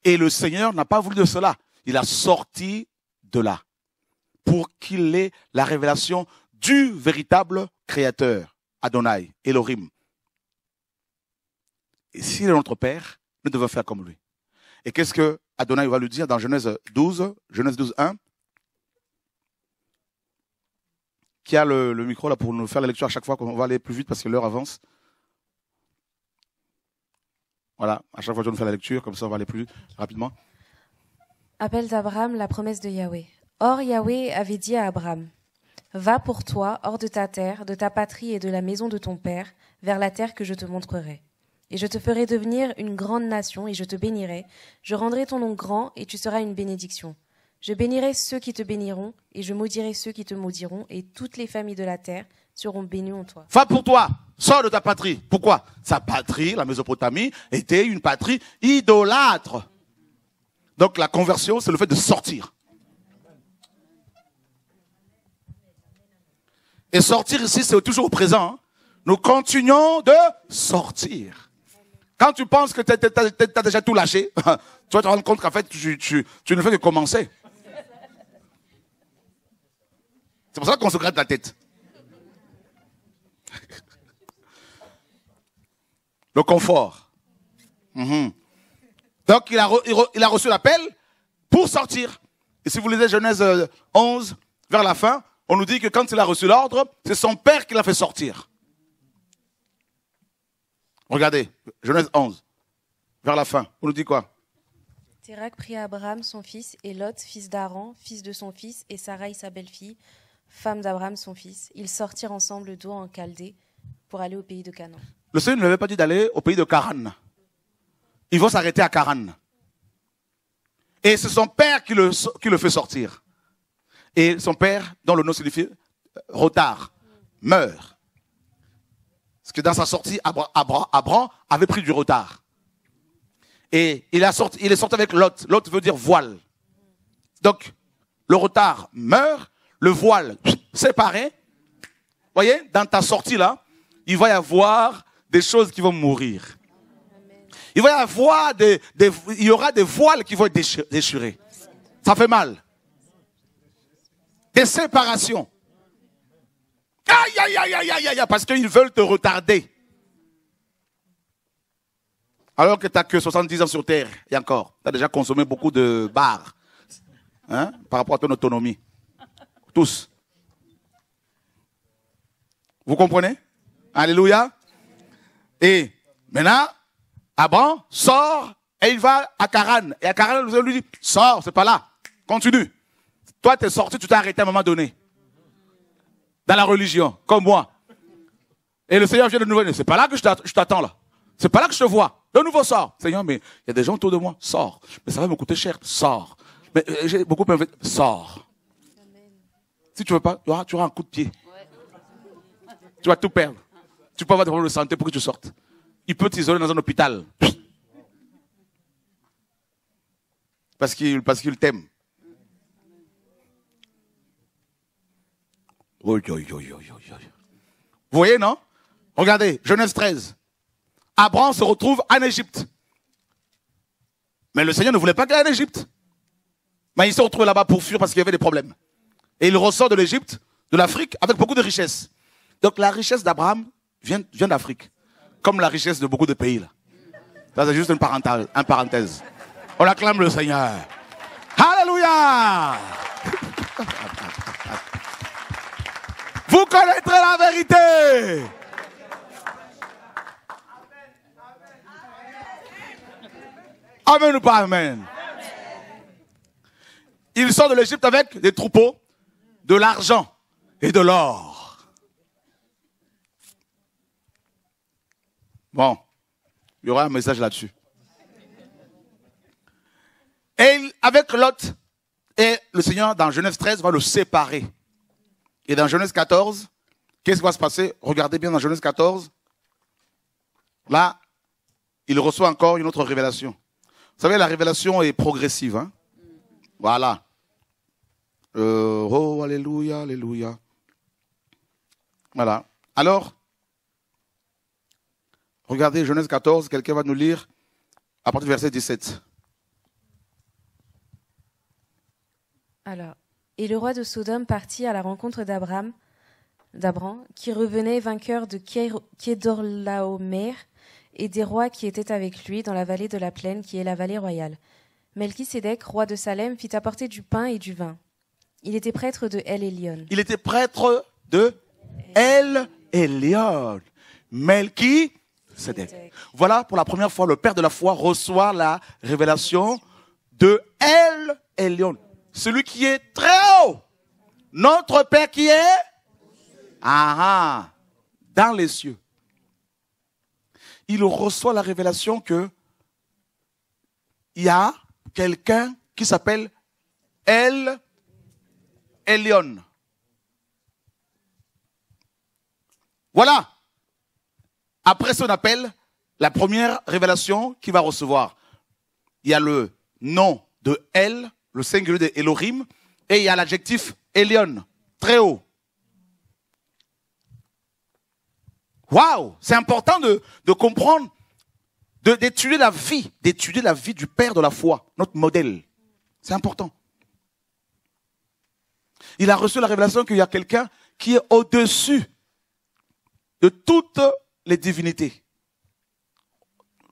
Et le Seigneur n'a pas voulu de cela. Il a sorti de là pour qu'il ait la révélation du véritable Créateur, Adonai, Elohim. Et s'il est notre Père, nous devons faire comme lui. Et qu'est-ce que Adonai va lui dire dans Genèse 12, Genèse 12, 1 Qui a le, micro là pour nous faire la lecture à chaque fois qu'on va aller plus vite parce que l'heure avance Voilà, à chaque fois je vais nous faire la lecture, comme ça on va aller plus rapidement. Appel d'Abraham, la promesse de Yahweh. Or Yahweh avait dit à Abraham, Va pour toi, hors de ta terre, de ta patrie et de la maison de ton père, vers la terre que je te montrerai. Et je te ferai devenir une grande nation, et je te bénirai. Je rendrai ton nom grand, et tu seras une bénédiction. Je bénirai ceux qui te béniront, et je maudirai ceux qui te maudiront, et toutes les familles de la terre seront bénies en toi. Va pour toi, sors de ta patrie. Pourquoi Sa patrie, la Mésopotamie, était une patrie idolâtre. Donc la conversion, c'est le fait de sortir. Et sortir ici, c'est toujours au présent. Hein. Nous continuons de sortir. Quand tu penses que tu as, déjà tout lâché, *laughs* tu vas te rendre compte qu'en fait, tu, ne fais que commencer. C'est pour ça qu'on se gratte la tête. *laughs* Le confort. Mhm. Donc il a, il a reçu l'appel pour sortir. Et si vous lisez Genèse 11, euh, vers la fin, on nous dit que quand il a reçu l'ordre, c'est son père qui l'a fait sortir. Regardez, Genèse 11, vers la fin, on nous dit quoi Thérac prit Abraham, son fils, et Lot, fils d'Aran, fils de son fils, et Sarai, sa belle-fille, femme d'Abraham, son fils. Ils sortirent ensemble dos en Chaldée pour aller au pays de Canaan. Le Seigneur ne lui avait pas dit d'aller au pays de Caran. Ils vont s'arrêter à Caran. Et c'est son père qui le fait sortir. Et son père, dont le nom signifie euh, retard, meurt. Parce que dans sa sortie, Abra, avait pris du retard. Et il, a sorti, il est sorti avec l'autre. l'autre veut dire voile. Donc, le retard meurt, le voile séparé. Voyez, dans ta sortie là, il va y avoir des choses qui vont mourir. Il va y avoir des, il y aura des voiles qui vont être déchirés. Ça fait mal des séparations. Aïe, aïe, aïe, aïe, aïe, aïe, parce qu'ils veulent te retarder. Alors que tu n'as que 70 ans sur Terre, et encore, tu as déjà consommé beaucoup de bars hein, par rapport à ton autonomie. Tous. Vous comprenez Alléluia. Et maintenant, Abraham sort et il va à Karan. Et à Karan, lui dit, sors, c'est pas là, continue. Toi, tu es sorti, tu t'es arrêté à un moment donné. Dans la religion, comme moi. Et le Seigneur vient de nouveau. C'est pas là que je t'attends là. C'est pas là que je te vois. De nouveau, sors. Seigneur, mais il y a des gens autour de moi. Sors. Mais ça va me coûter cher. Sors. Mais euh, j'ai beaucoup investi. Sors. Si tu veux pas, tu auras, un coup de pied. Tu vas tout perdre. Tu peux avoir des problèmes de santé pour que tu sortes. Il peut t'isoler dans un hôpital. Parce qu'il parce qu'il t'aime. Vous voyez, non Regardez, Genèse 13. Abraham se retrouve en Égypte. Mais le Seigneur ne voulait pas qu'il en Égypte. Mais il s'est retrouvé là-bas pour fuir parce qu'il y avait des problèmes. Et il ressort de l'Égypte, de l'Afrique, avec beaucoup de richesses. Donc la richesse d'Abraham vient, d'Afrique, comme la richesse de beaucoup de pays. Là. Ça, c'est juste une parenthèse, On acclame le Seigneur. Hallelujah *laughs* vous connaîtrez la vérité. Amen ou pas Amen. Ils sort de l'Égypte avec des troupeaux, de l'argent et de l'or. Bon, il y aura un message là-dessus. Et avec Lot, et le Seigneur, dans Genèse 13, va le séparer. Et dans Genèse 14, qu'est-ce qui va se passer Regardez bien dans Genèse 14. Là, il reçoit encore une autre révélation. Vous savez, la révélation est progressive. Hein? voilà. Euh, oh, alléluia, alléluia. Voilà. Alors, regardez Genèse 14, quelqu'un va nous lire à partir du verset 17. Alors, et le roi de Sodome partit à la rencontre d'Abraham, d'Abram, qui revenait vainqueur de Kedorlaomer et des rois qui étaient avec lui dans la vallée de la plaine qui est la vallée royale. Melchisédek, roi de Salem, fit apporter du pain et du vin. Il était prêtre de El Elion. Il était prêtre de El Elion. Melchisédek. Voilà pour la première fois le père de la foi reçoit la révélation de El Elion celui qui est très haut. Notre Père qui est ah, ah, dans les cieux. Il reçoit la révélation que il y a quelqu'un qui s'appelle El Elion. Voilà. Après son appel, la première révélation qu'il va recevoir, il y a le nom de elle le singulier de Elohim, et il y a l'adjectif Elion, très haut. Waouh C'est important de, de comprendre, d'étudier la vie, d'étudier la vie du Père de la foi, notre modèle. C'est important. Il a reçu la révélation qu'il y a quelqu'un qui est au-dessus de toutes les divinités.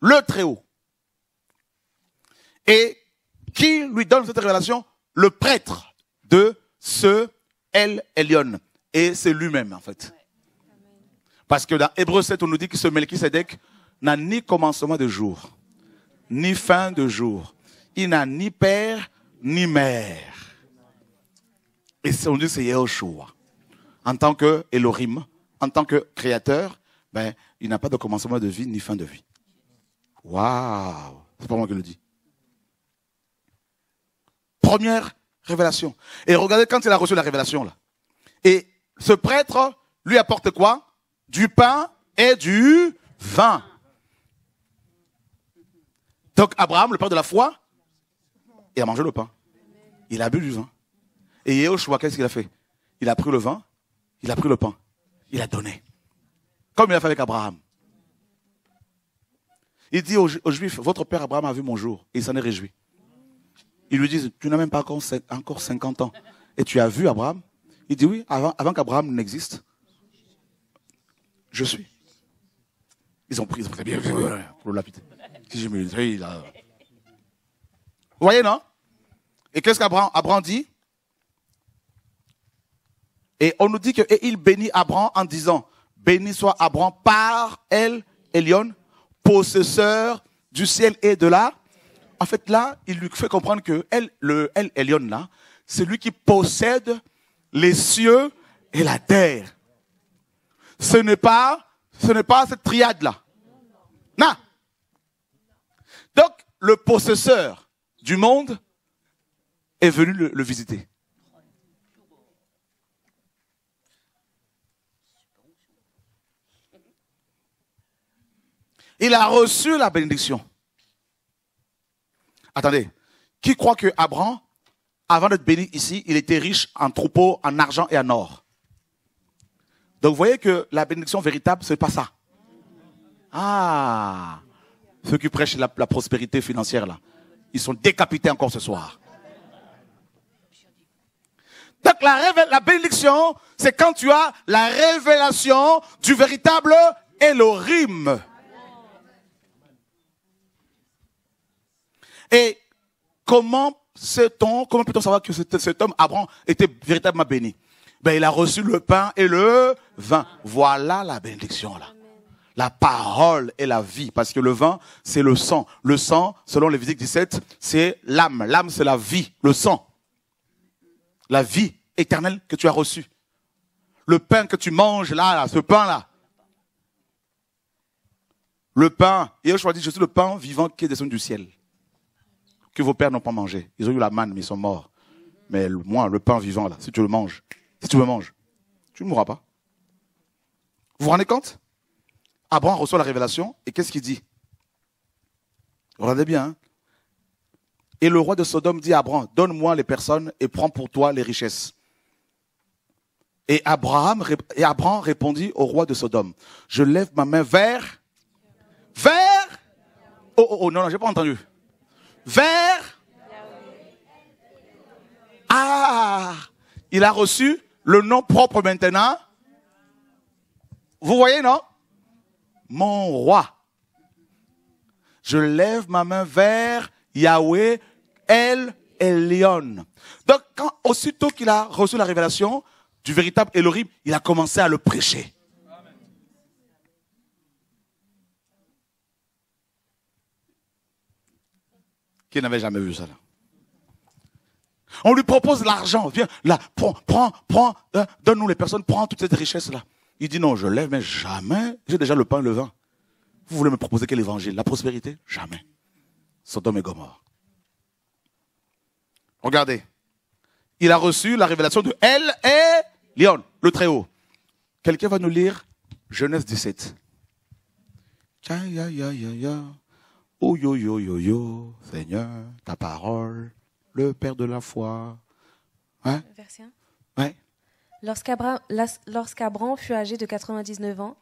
Le Très-Haut. Et qui lui donne cette révélation Le prêtre de ce El Elyon. Et c'est lui-même, en fait. Parce que dans Hébreu 7, on nous dit que ce Melchisedec n'a ni commencement de jour, ni fin de jour. Il n'a ni père, ni mère. Et on dit c'est Yahushua. En tant que Elohim, en tant que créateur, ben, il n'a pas de commencement de vie ni fin de vie. Waouh! C'est pas moi qui le dis. Première révélation. Et regardez quand il a reçu la révélation là. Et ce prêtre lui apporte quoi Du pain et du vin. Donc Abraham, le père de la foi, il a mangé le pain. Il a bu du vin. Et Yehoshua, qu'est-ce qu'il a fait Il a pris le vin, il a pris le pain, il a donné. Comme il a fait avec Abraham. Il dit aux Juifs, votre père Abraham a vu mon jour, et il s'en est réjoui. Ils lui disent, tu n'as même pas encore 50 ans. Et tu as vu Abraham Il dit, oui, avant, qu'Abraham n'existe, je suis. Ils ont pris, ils ont bien, pour le Vous voyez, non Et qu'est-ce qu'Abraham dit Et on nous dit que et il bénit Abraham en disant, béni soit Abraham par elle, Elion, possesseur du ciel et de la en fait, là, il lui fait comprendre que le là, c'est lui qui possède les cieux et la terre. Ce n'est pas, ce n'est pas cette triade là. Non. Donc, le possesseur du monde est venu le visiter. Il a reçu la bénédiction. Attendez, qui croit que Abraham, avant d'être béni ici, il était riche en troupeaux, en argent et en or Donc vous voyez que la bénédiction véritable, ce n'est pas ça. Ah Ceux qui prêchent la, prospérité financière, là, ils sont décapités encore ce soir. Donc la, la bénédiction, c'est quand tu as la révélation du véritable et le Rime. Et comment cet comment peut-on savoir que cet, homme, Abraham, était véritablement béni ben, Il a reçu le pain et le vin. Voilà la bénédiction là. La parole et la vie, parce que le vin, c'est le sang. Le sang, selon les physiques 17, c'est l'âme. L'âme, c'est la vie, le sang. La vie éternelle que tu as reçue. Le pain que tu manges là, ce pain-là. Le pain. Et je dit: je suis le pain vivant qui est descendu du ciel que vos pères n'ont pas mangé. Ils ont eu la manne, mais ils sont morts. Mais moi, le pain vivant, là, si tu le manges, si tu le manges, tu ne mourras pas. Vous vous rendez compte Abraham reçoit la révélation et qu'est-ce qu'il dit Regardez bien. Hein? et le roi de Sodome dit à Abraham, donne-moi les personnes et prends pour toi les richesses. Et Abraham, et répondit au roi de Sodome, je lève ma main vers, vers, oh, oh, oh, non, non, j'ai pas entendu vers... Ah, il a reçu le nom propre maintenant. Vous voyez, non Mon roi. Je lève ma main vers Yahweh, El Elyon. Donc, aussitôt qu'il a reçu la révélation du véritable Elohim, il a commencé à le prêcher. qui n'avait jamais vu ça. Là. On lui propose l'argent. Viens, là, prends, prends, prends, hein, donne-nous les personnes, prends toute cette richesse-là. Il dit non, je lève, mais jamais. J'ai déjà le pain et le vin. Vous voulez me proposer quel évangile La prospérité Jamais. Sodome et Gomorre. Regardez. Il a reçu la révélation de elle et Lyon, le Très-Haut. Quelqu'un va nous lire Genèse 17. Ya, ya, ya, Oh yo yo yo yo, Seigneur, ta parole, le Père de la foi. Hein? Verset 1. Ouais. Lorsqu'Abram fut âgé de 99 ans,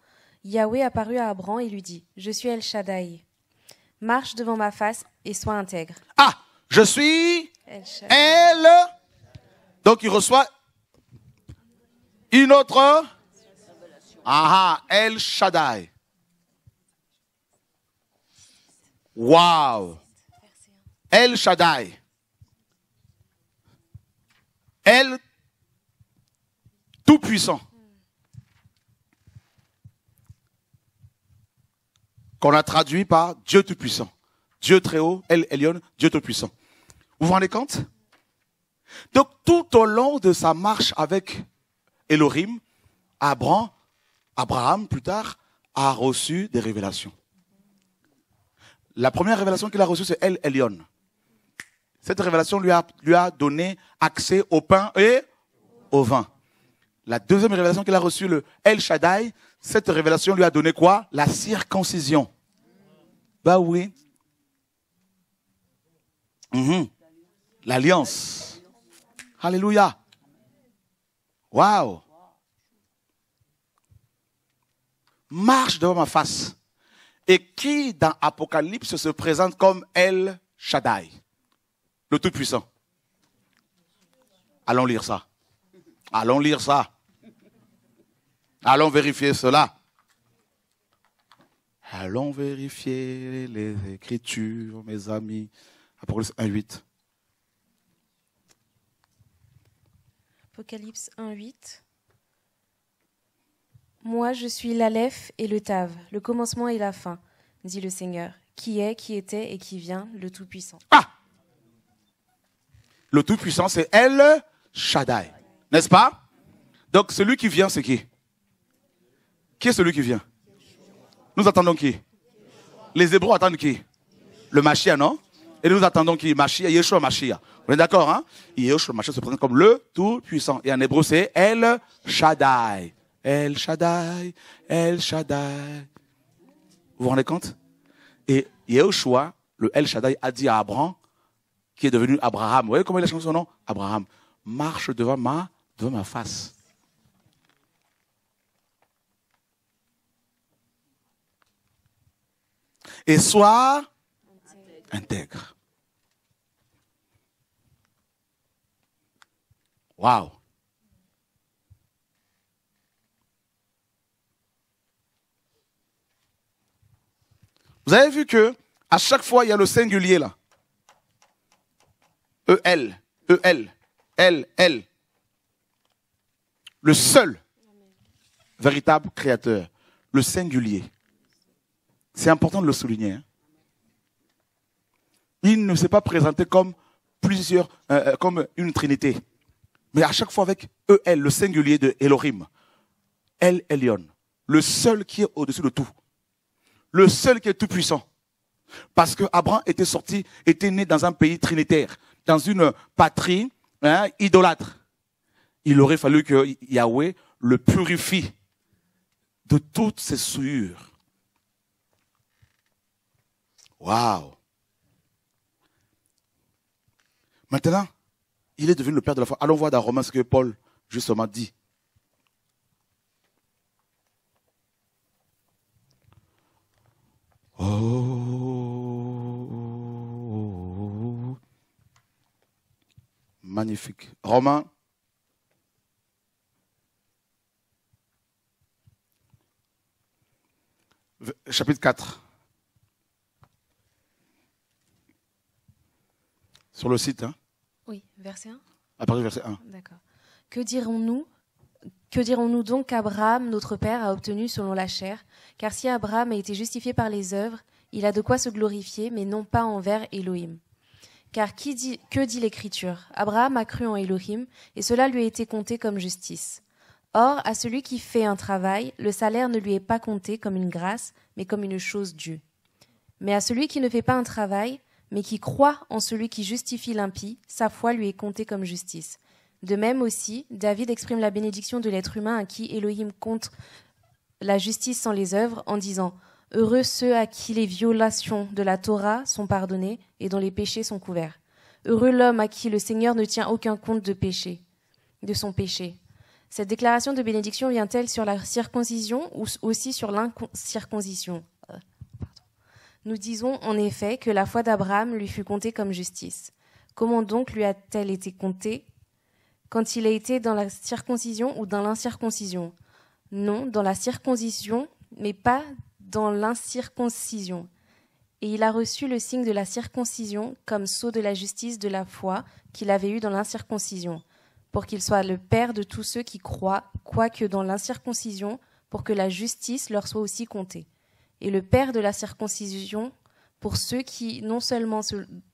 Yahweh apparut à Abraham et lui dit Je suis El Shaddai. Marche devant ma face et sois intègre. Ah Je suis El. Donc il reçoit une autre. Ah, ah El Shaddai. Wow. El Shaddai. El Tout-Puissant. Qu'on a traduit par Dieu Tout-Puissant. Dieu très haut, El Elion, Dieu Tout-Puissant. Vous vous rendez compte Donc tout au long de sa marche avec Elohim, Abraham, Abraham plus tard, a reçu des révélations. La première révélation qu'il a reçue, c'est El Elion. Cette révélation lui a, lui a donné accès au pain et au vin. La deuxième révélation qu'il a reçue, le El Shaddai, cette révélation lui a donné quoi La circoncision. Bah oui. Mhm. L'alliance. Alléluia. Wow. Marche devant ma face et qui, dans Apocalypse, se présente comme El Shaddai, le Tout-Puissant. Allons lire ça. Allons lire ça. Allons vérifier cela. Allons vérifier les Écritures, mes amis. Apocalypse 1.8. Apocalypse 1.8. Moi, je suis l'Aleph et le Tav, le commencement et la fin, dit le Seigneur, qui est, qui était et qui vient, le Tout-Puissant. Ah Le Tout-Puissant, c'est El Shaddai, n'est-ce pas Donc, celui qui vient, c'est qui Qui est celui qui vient Nous attendons qui Les Hébreux attendent qui Le Machia, non Et nous attendons qui Machia, Yeshua Machia. On est d'accord, hein Yeshua Machia se présente comme le Tout-Puissant. Et en hébreu, c'est El Shaddai. El Shaddai, El Shaddai. Vous vous rendez compte Et Yehoshua, le El Shaddai, a dit à Abraham, qui est devenu Abraham, vous voyez comment il a changé son nom Abraham, marche devant ma, devant ma face. Et sois intègre. Wow. Vous avez vu que à chaque fois, il y a le singulier là. E-L, e L, L. l Le seul véritable créateur, le singulier. C'est important de le souligner. Hein. Il ne s'est pas présenté comme plusieurs, euh, euh, comme une trinité, mais à chaque fois avec E-L, le singulier de Elohim. El Elion, le seul qui est au-dessus de tout le seul qui est tout puissant. Parce que Abraham était sorti, était né dans un pays trinitaire, dans une patrie hein, idolâtre. Il aurait fallu que Yahweh le purifie de toutes ses souillures. Waouh Maintenant, il est devenu le père de la foi. Allons voir dans Romains ce que Paul justement dit Oh. Magnifique. Romain. Chapitre 4. Sur le site. Hein oui, verset 1. À partir du verset 1. D'accord. Que dirons-nous que dirons-nous donc qu'Abraham, notre père, a obtenu selon la chair Car si Abraham a été justifié par les œuvres, il a de quoi se glorifier, mais non pas envers Elohim. Car que dit l'Écriture Abraham a cru en Elohim, et cela lui a été compté comme justice. Or, à celui qui fait un travail, le salaire ne lui est pas compté comme une grâce, mais comme une chose due. Mais à celui qui ne fait pas un travail, mais qui croit en celui qui justifie l'impie, sa foi lui est comptée comme justice. De même aussi, David exprime la bénédiction de l'être humain à qui Elohim compte la justice sans les œuvres en disant Heureux ceux à qui les violations de la Torah sont pardonnées et dont les péchés sont couverts. Heureux l'homme à qui le Seigneur ne tient aucun compte de péché, de son péché. Cette déclaration de bénédiction vient-elle sur la circoncision ou aussi sur l'incirconcision euh, Nous disons en effet que la foi d'Abraham lui fut comptée comme justice. Comment donc lui a-t-elle été comptée quand il a été dans la circoncision ou dans l'incirconcision. Non, dans la circoncision, mais pas dans l'incirconcision. Et il a reçu le signe de la circoncision comme sceau de la justice de la foi qu'il avait eu dans l'incirconcision, pour qu'il soit le Père de tous ceux qui croient, quoique dans l'incirconcision, pour que la justice leur soit aussi comptée. Et le Père de la circoncision pour ceux qui non seulement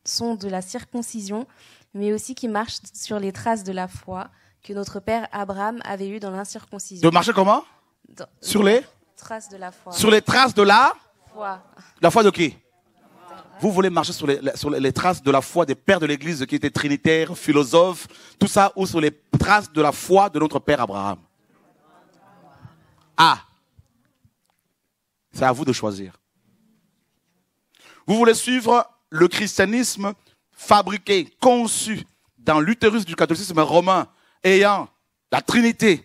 sont de la circoncision, mais aussi qui marche sur les traces de la foi que notre père Abraham avait eue dans l'incirconcision. De marcher comment Sur les traces de la foi. Sur les traces de la foi. La foi de qui vous voulez marcher sur les, sur les, traces de la foi des pères de l'Église qui étaient trinitaires, philosophes, tout ça, ou sur les traces de la foi de notre père Abraham Ah, c'est à vous de choisir. Vous voulez suivre le christianisme fabriqué, conçu dans l'utérus du catholicisme romain, ayant la Trinité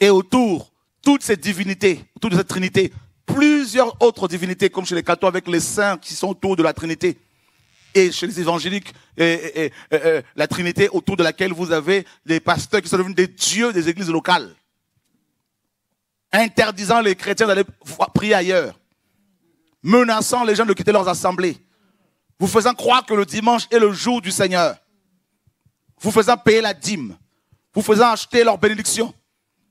et autour toutes ces divinités, autour cette Trinité, plusieurs autres divinités, comme chez les cathos avec les saints qui sont autour de la Trinité, et chez les évangéliques, et, la Trinité autour de laquelle vous avez des pasteurs qui sont devenus des dieux des églises locales, interdisant les chrétiens d'aller prier ailleurs, menaçant les gens de quitter leurs assemblées vous faisant croire que le dimanche est le jour du Seigneur, vous faisant payer la dîme, vous faisant acheter leur bénédictions,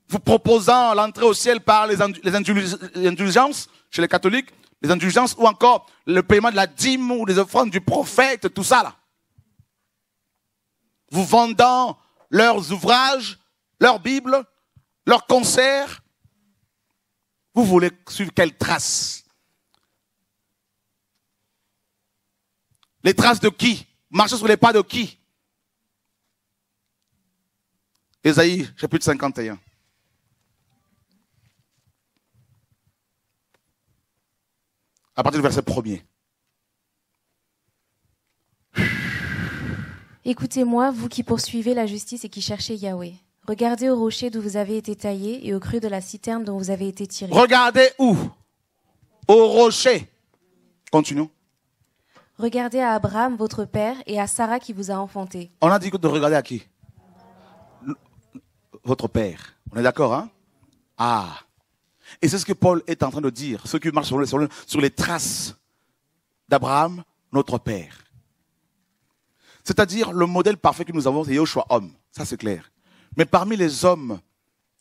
vous proposant l'entrée au ciel par les, indulgences chez les catholiques, les indulgences ou encore le paiement de la dîme ou les offrandes du prophète, tout ça là. Vous vendant leurs ouvrages, leurs bibles, leurs concerts. Vous voulez suivre quelle trace Les traces de qui Marcher sur les pas de qui Ésaïe, chapitre 51. À partir du verset 1 Écoutez-moi, vous qui poursuivez la justice et qui cherchez Yahweh. Regardez au rocher d'où vous avez été taillé et au cru de la citerne dont vous avez été tiré. Regardez où Au rocher. Continuons. Regardez à Abraham, votre père, et à Sarah qui vous a enfanté. On a dit de regarder à qui Votre père. On est d'accord, hein Ah. Et c'est ce que Paul est en train de dire. Ceux qui marchent sur les traces d'Abraham, notre père. C'est-à-dire le modèle parfait que nous avons, c'est Yoshua homme. Ça, c'est clair. Mais parmi les hommes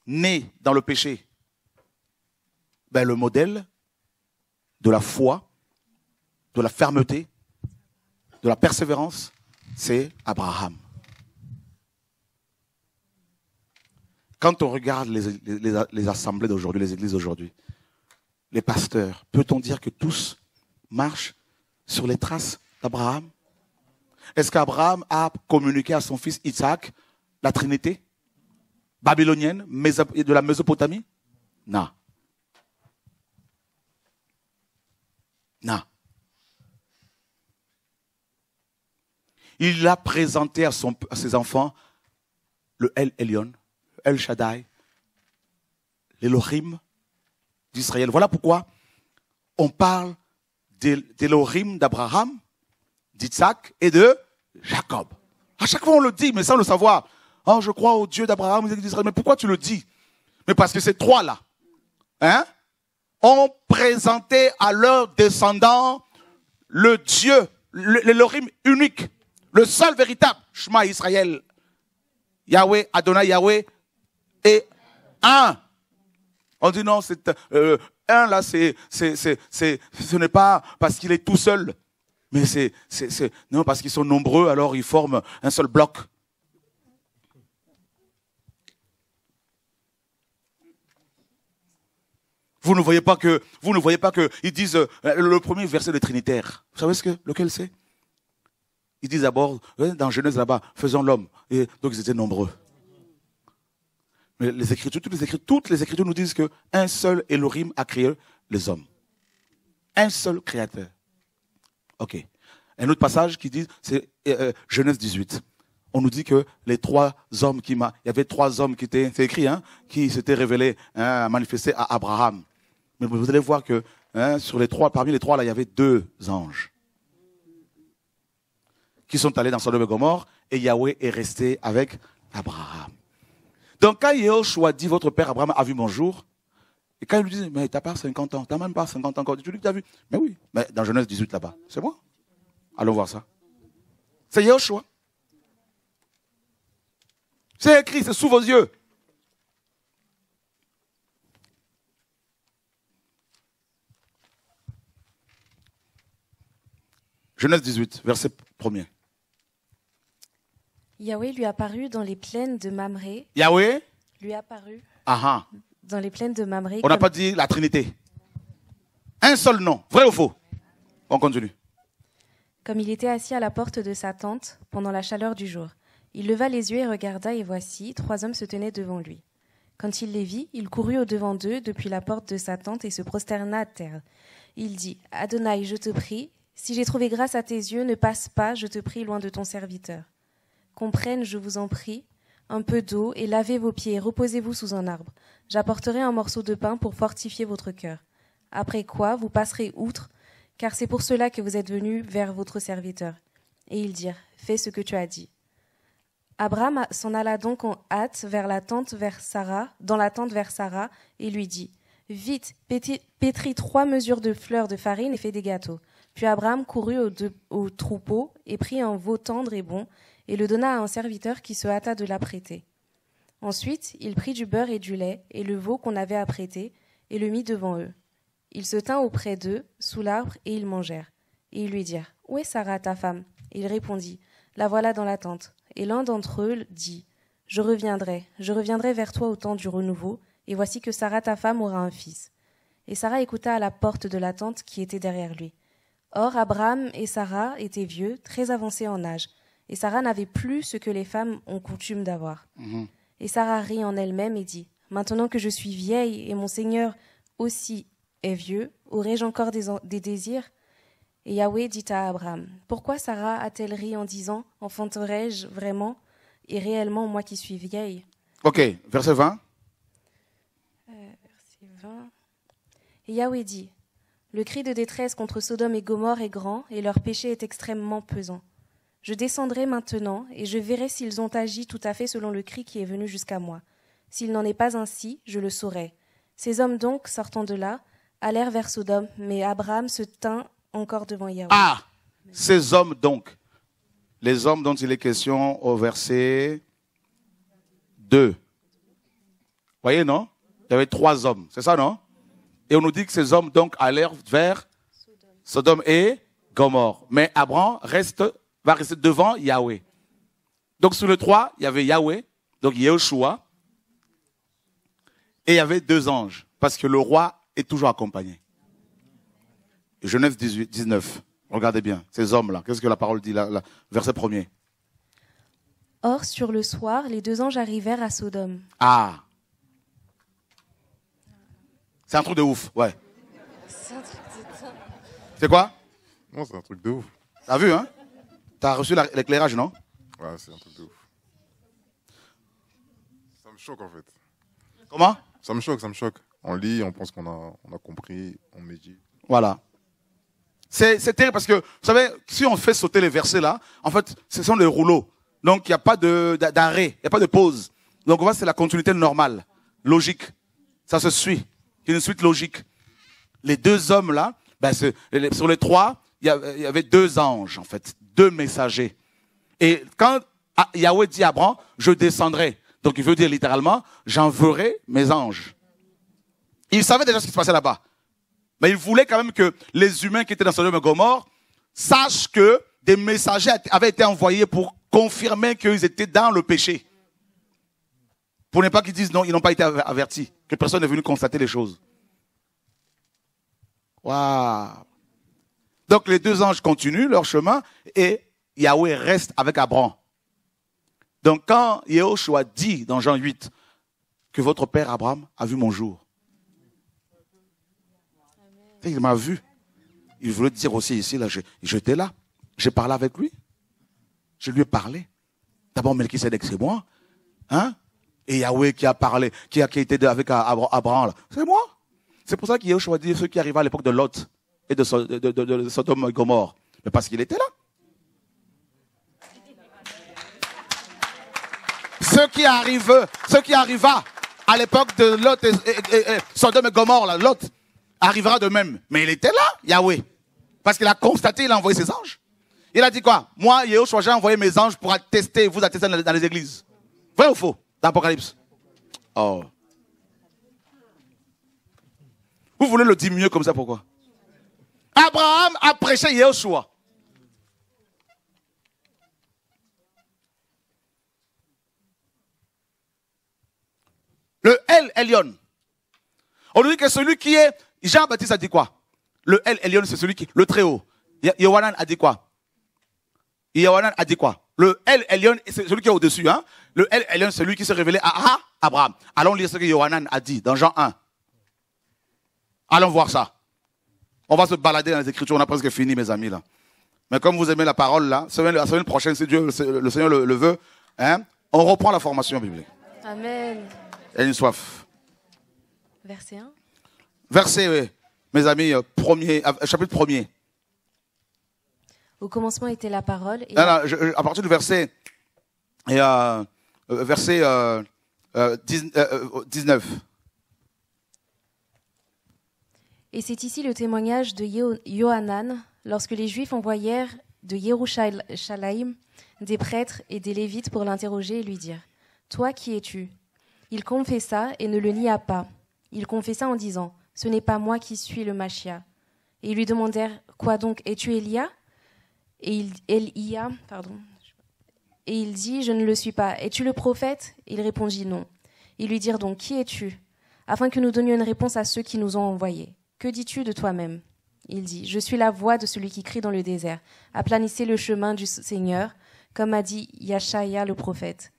nés dans le péché, ben, le modèle de la foi, de la fermeté, de la persévérance, c'est Abraham. Quand on regarde les, assemblées d'aujourd'hui, les églises d'aujourd'hui, les pasteurs, peut-on dire que tous marchent sur les traces d'Abraham Est-ce qu'Abraham a communiqué à son fils Isaac la Trinité babylonienne de la Mésopotamie Non. Non. Il a présenté à, son, à ses enfants le El Elyon, El Shaddai, l'Elohim d'Israël. Voilà pourquoi on parle d'Elohim d'Abraham, d'Isaac et de Jacob. À chaque fois, on le dit, mais sans le savoir. Oh, je crois au Dieu d'Abraham d'Israël. Mais pourquoi tu le dis Mais parce que ces trois-là, hein, ont présenté à leurs descendants le Dieu, l'Elohim unique. Le seul véritable Shema Israël, Yahweh, Adonai Yahweh, est un. On dit non, c'est euh, un là, c'est, c'est, c'est, ce n'est pas parce qu'il est tout seul, mais c'est, c'est, non parce qu'ils sont nombreux, alors ils forment un seul bloc. Vous ne voyez pas que, vous ne voyez pas que, ils disent euh, le premier verset de Trinitaire. Vous savez ce que, lequel c'est ils disent d'abord, dans Genèse là-bas, faisons l'homme. Et donc ils étaient nombreux. Mais les Écritures, toutes les Écritures, nous disent qu'un seul Elohim a créé les hommes. Un seul créateur. Ok. Un autre passage qui dit, c'est euh, euh, Genèse 18. On nous dit que les trois hommes qui m'a, il y avait trois hommes qui étaient, c'est écrit, hein, qui s'étaient révélés, hein, manifestés à Abraham. Mais vous allez voir que hein, sur les trois, parmi les trois là, il y avait deux anges qui sont allés dans Sodome et Gomorre, et Yahweh est resté avec Abraham. Donc quand Yahushua dit, votre père Abraham a vu mon jour, et quand il lui dit, mais t'as pas 50 ans, t'as même pas 50 ans encore, tu lui t'as vu. Mais oui, mais dans Genèse 18 là-bas, c'est moi. Allons voir ça. C'est Yahushua. C'est écrit, c'est sous vos yeux. Genèse 18, verset 1er. Yahweh lui apparut dans les plaines de Mamré. Yahweh lui apparut Aha. Ah. dans les plaines de Mamré. On n'a pas dit la Trinité. Un seul nom, vrai ou faux On continue. Comme il était assis à la porte de sa tente pendant la chaleur du jour, il leva les yeux et regarda, et voici, trois hommes se tenaient devant lui. Quand il les vit, il courut au-devant d'eux depuis la porte de sa tente et se prosterna à terre. Il dit Adonai, je te prie, si j'ai trouvé grâce à tes yeux, ne passe pas, je te prie, loin de ton serviteur. « Comprenne, je vous en prie, un peu d'eau et lavez vos pieds reposez-vous sous un arbre. J'apporterai un morceau de pain pour fortifier votre cœur. Après quoi, vous passerez outre, car c'est pour cela que vous êtes venu vers votre serviteur. Et ils dirent Fais ce que tu as dit. Abraham s'en alla donc en hâte vers la tente vers Sarah, dans la tente vers Sarah, et lui dit Vite, pétris trois mesures de fleurs de farine et fais des gâteaux. Puis Abraham courut au troupeau et prit un veau tendre et bon, et le donna à un serviteur qui se hâta de l'apprêter. Ensuite, il prit du beurre et du lait, et le veau qu'on avait apprêté, et le mit devant eux. Il se tint auprès d'eux, sous l'arbre, et ils mangèrent. Et ils lui dirent Où est Sarah, ta femme Et il répondit La voilà dans la tente. Et l'un d'entre eux dit Je reviendrai, je reviendrai vers toi au temps du renouveau, et voici que Sarah, ta femme, aura un fils. Et Sarah écouta à la porte de la tente qui était derrière lui. Or, Abraham et Sarah étaient vieux, très avancés en âge. Et Sarah n'avait plus ce que les femmes ont coutume d'avoir. Mhm. Et Sarah rit en elle-même et dit Maintenant que je suis vieille et mon Seigneur aussi est vieux, aurais-je encore des, désirs Et Yahweh dit à Abraham Pourquoi Sarah a-t-elle ri en disant Enfanterai-je vraiment et réellement moi qui suis vieille Ok, verset 20. Euh, verset 20. Et Yahweh dit Le cri de détresse contre Sodome et Gomorre est grand et leur péché est extrêmement pesant. Je descendrai maintenant, et je verrai s'ils ont agi tout à fait selon le cri qui est venu jusqu'à moi. S'il n'en est pas ainsi, je le saurai. Ces hommes donc, sortant de là, allèrent vers Sodome, mais Abraham se tint encore devant Yahweh. Ah Ces hommes donc, les hommes dont il est question au verset 2. Voyez, non Il y avait trois hommes, c'est ça, non Et on nous dit que ces hommes donc allèrent vers Sodome et Gomorre. Mais Abraham reste va rester devant Yahweh. Donc sous le 3, il y avait Yahweh, donc Yeshua. et il y avait deux anges, parce que le roi est toujours accompagné. Genèse 19, regardez bien, ces hommes-là, qu'est-ce que la parole dit là, là Verset premier. Or, sur le soir, les deux anges arrivèrent à Sodome. Ah C'est un truc de ouf, ouais. C'est un truc de... C'est quoi Non, c'est un truc de ouf. T'as vu, hein tu as reçu l'éclairage, non Ouais, c'est un truc de ouf. Ça me choque en fait. Comment Ça me choque, ça me choque. On lit, on pense qu'on a, compris, on médite. Voilà. C'est terrible parce que, vous savez, si on fait sauter les versets là, en fait, ce sont les rouleaux. Donc, il n'y a pas d'arrêt, il n'y a pas de pause. Donc, on voit, c'est la continuité normale, logique. Ça se suit. a une suite logique. Les deux hommes là, ben, sur les trois, il y avait deux anges, en fait deux messagers. Et quand Yahweh dit à Abraham, je descendrai. Donc il veut dire littéralement, j'enverrai mes anges. Il savait déjà ce qui se passait là-bas. Mais il voulait quand même que les humains qui étaient dans lieu de Gomorre sachent que des messagers avaient été envoyés pour confirmer qu'ils étaient dans le péché. Pour ne pas qu'ils disent non, ils n'ont pas été avertis, que personne n'est venu constater les choses. Waouh donc les deux anges continuent leur chemin et Yahweh reste avec Abraham. Donc quand Yahushua dit dans Jean 8 que votre père Abraham a vu mon jour, il m'a vu. Il voulait dire aussi ici, là, j'étais là. J'ai parlé avec lui. Je lui ai parlé. D'abord, Melchizedek, c'est moi. Hein? Et Yahweh qui a parlé, qui a, qui été avec Abraham, c'est moi. C'est pour ça qu'Yehoshua dit, ceux qui arrivaient à l'époque de Lot, et de, Sodome et Gomorre Mais parce qu'il était là. ce qui arriva à l'époque de Lot Sodome et Gomorre, Lot arrivera de même. Mais il était là, Yahweh. Parce qu'il a constaté, il a envoyé ses anges. Il a dit quoi Moi, Yehoshua, j'ai envoyé mes anges pour attester, vous attester dans les, églises. Vrai ou faux l'Apocalypse. Oh. Vous voulez le dire mieux comme ça, pourquoi Abraham a prêché Yehoshua. Le El Elion. On nous dit que celui qui est. Jean-Baptiste a dit quoi Le El Elion, c'est celui qui. Le Très-Haut. Yohanan a dit quoi Yohanan a dit quoi Le El Elion, c'est celui qui est au-dessus. Hein le El Elion, c'est celui qui s'est révélé à Abraham. Allons lire ce que Yohanan a dit dans Jean 1. Allons voir ça. On va se balader dans les Écritures. On a presque fini, mes amis, là. Mais comme vous aimez la parole, là, la semaine prochaine, si Dieu, le Seigneur le, veut, hein, on reprend la formation biblique. Amen. Et une soif. Verset 1. Verset, oui. Mes amis, euh, premier, euh, chapitre 1er. Au commencement était la parole. à partir du verset, et, euh, verset 19. Et c'est ici le témoignage de Yohanan, lorsque les Juifs envoyèrent de Yerushalayim des prêtres et des Lévites pour l'interroger et lui dire Toi qui es-tu Il confessa et ne le nia pas. Il confessa en disant Ce n'est pas moi qui suis le Machia. Et ils lui demandèrent Quoi donc Es-tu Elia Et il, pardon. Et il dit Je ne le suis pas. Es-tu le prophète Il répondit Non. Ils lui dirent donc Qui es-tu Afin que nous donnions une réponse à ceux qui nous ont envoyés. Que dis-tu de toi-même Il dit Je suis la voix de celui qui crie dans le désert. Aplanissez le chemin du Seigneur, comme a dit Yashaïa le prophète.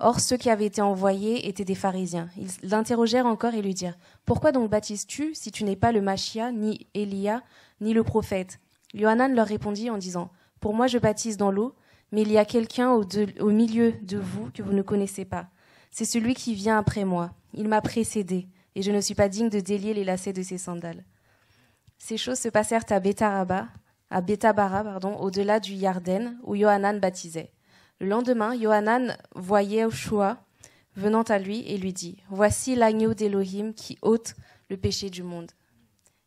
Or, ceux qui avaient été envoyés étaient des pharisiens. Ils l'interrogèrent encore et lui dirent Pourquoi donc baptises-tu si tu n'es pas le Machia, ni Elia, ni le prophète Yohanan leur répondit en disant Pour moi, je baptise dans l'eau, mais il y a quelqu'un au milieu de vous que vous ne connaissez pas. C'est celui qui vient après moi. Il m'a précédé et je ne suis pas digne de délier les lacets de ses sandales. Ces choses se passèrent à Betharaba, à Bétabara, pardon, au-delà du Yarden, où Yohanan baptisait. Le lendemain, Yohanan voyait Oshua venant à lui et lui dit Voici l'agneau d'Elohim qui ôte le péché du monde.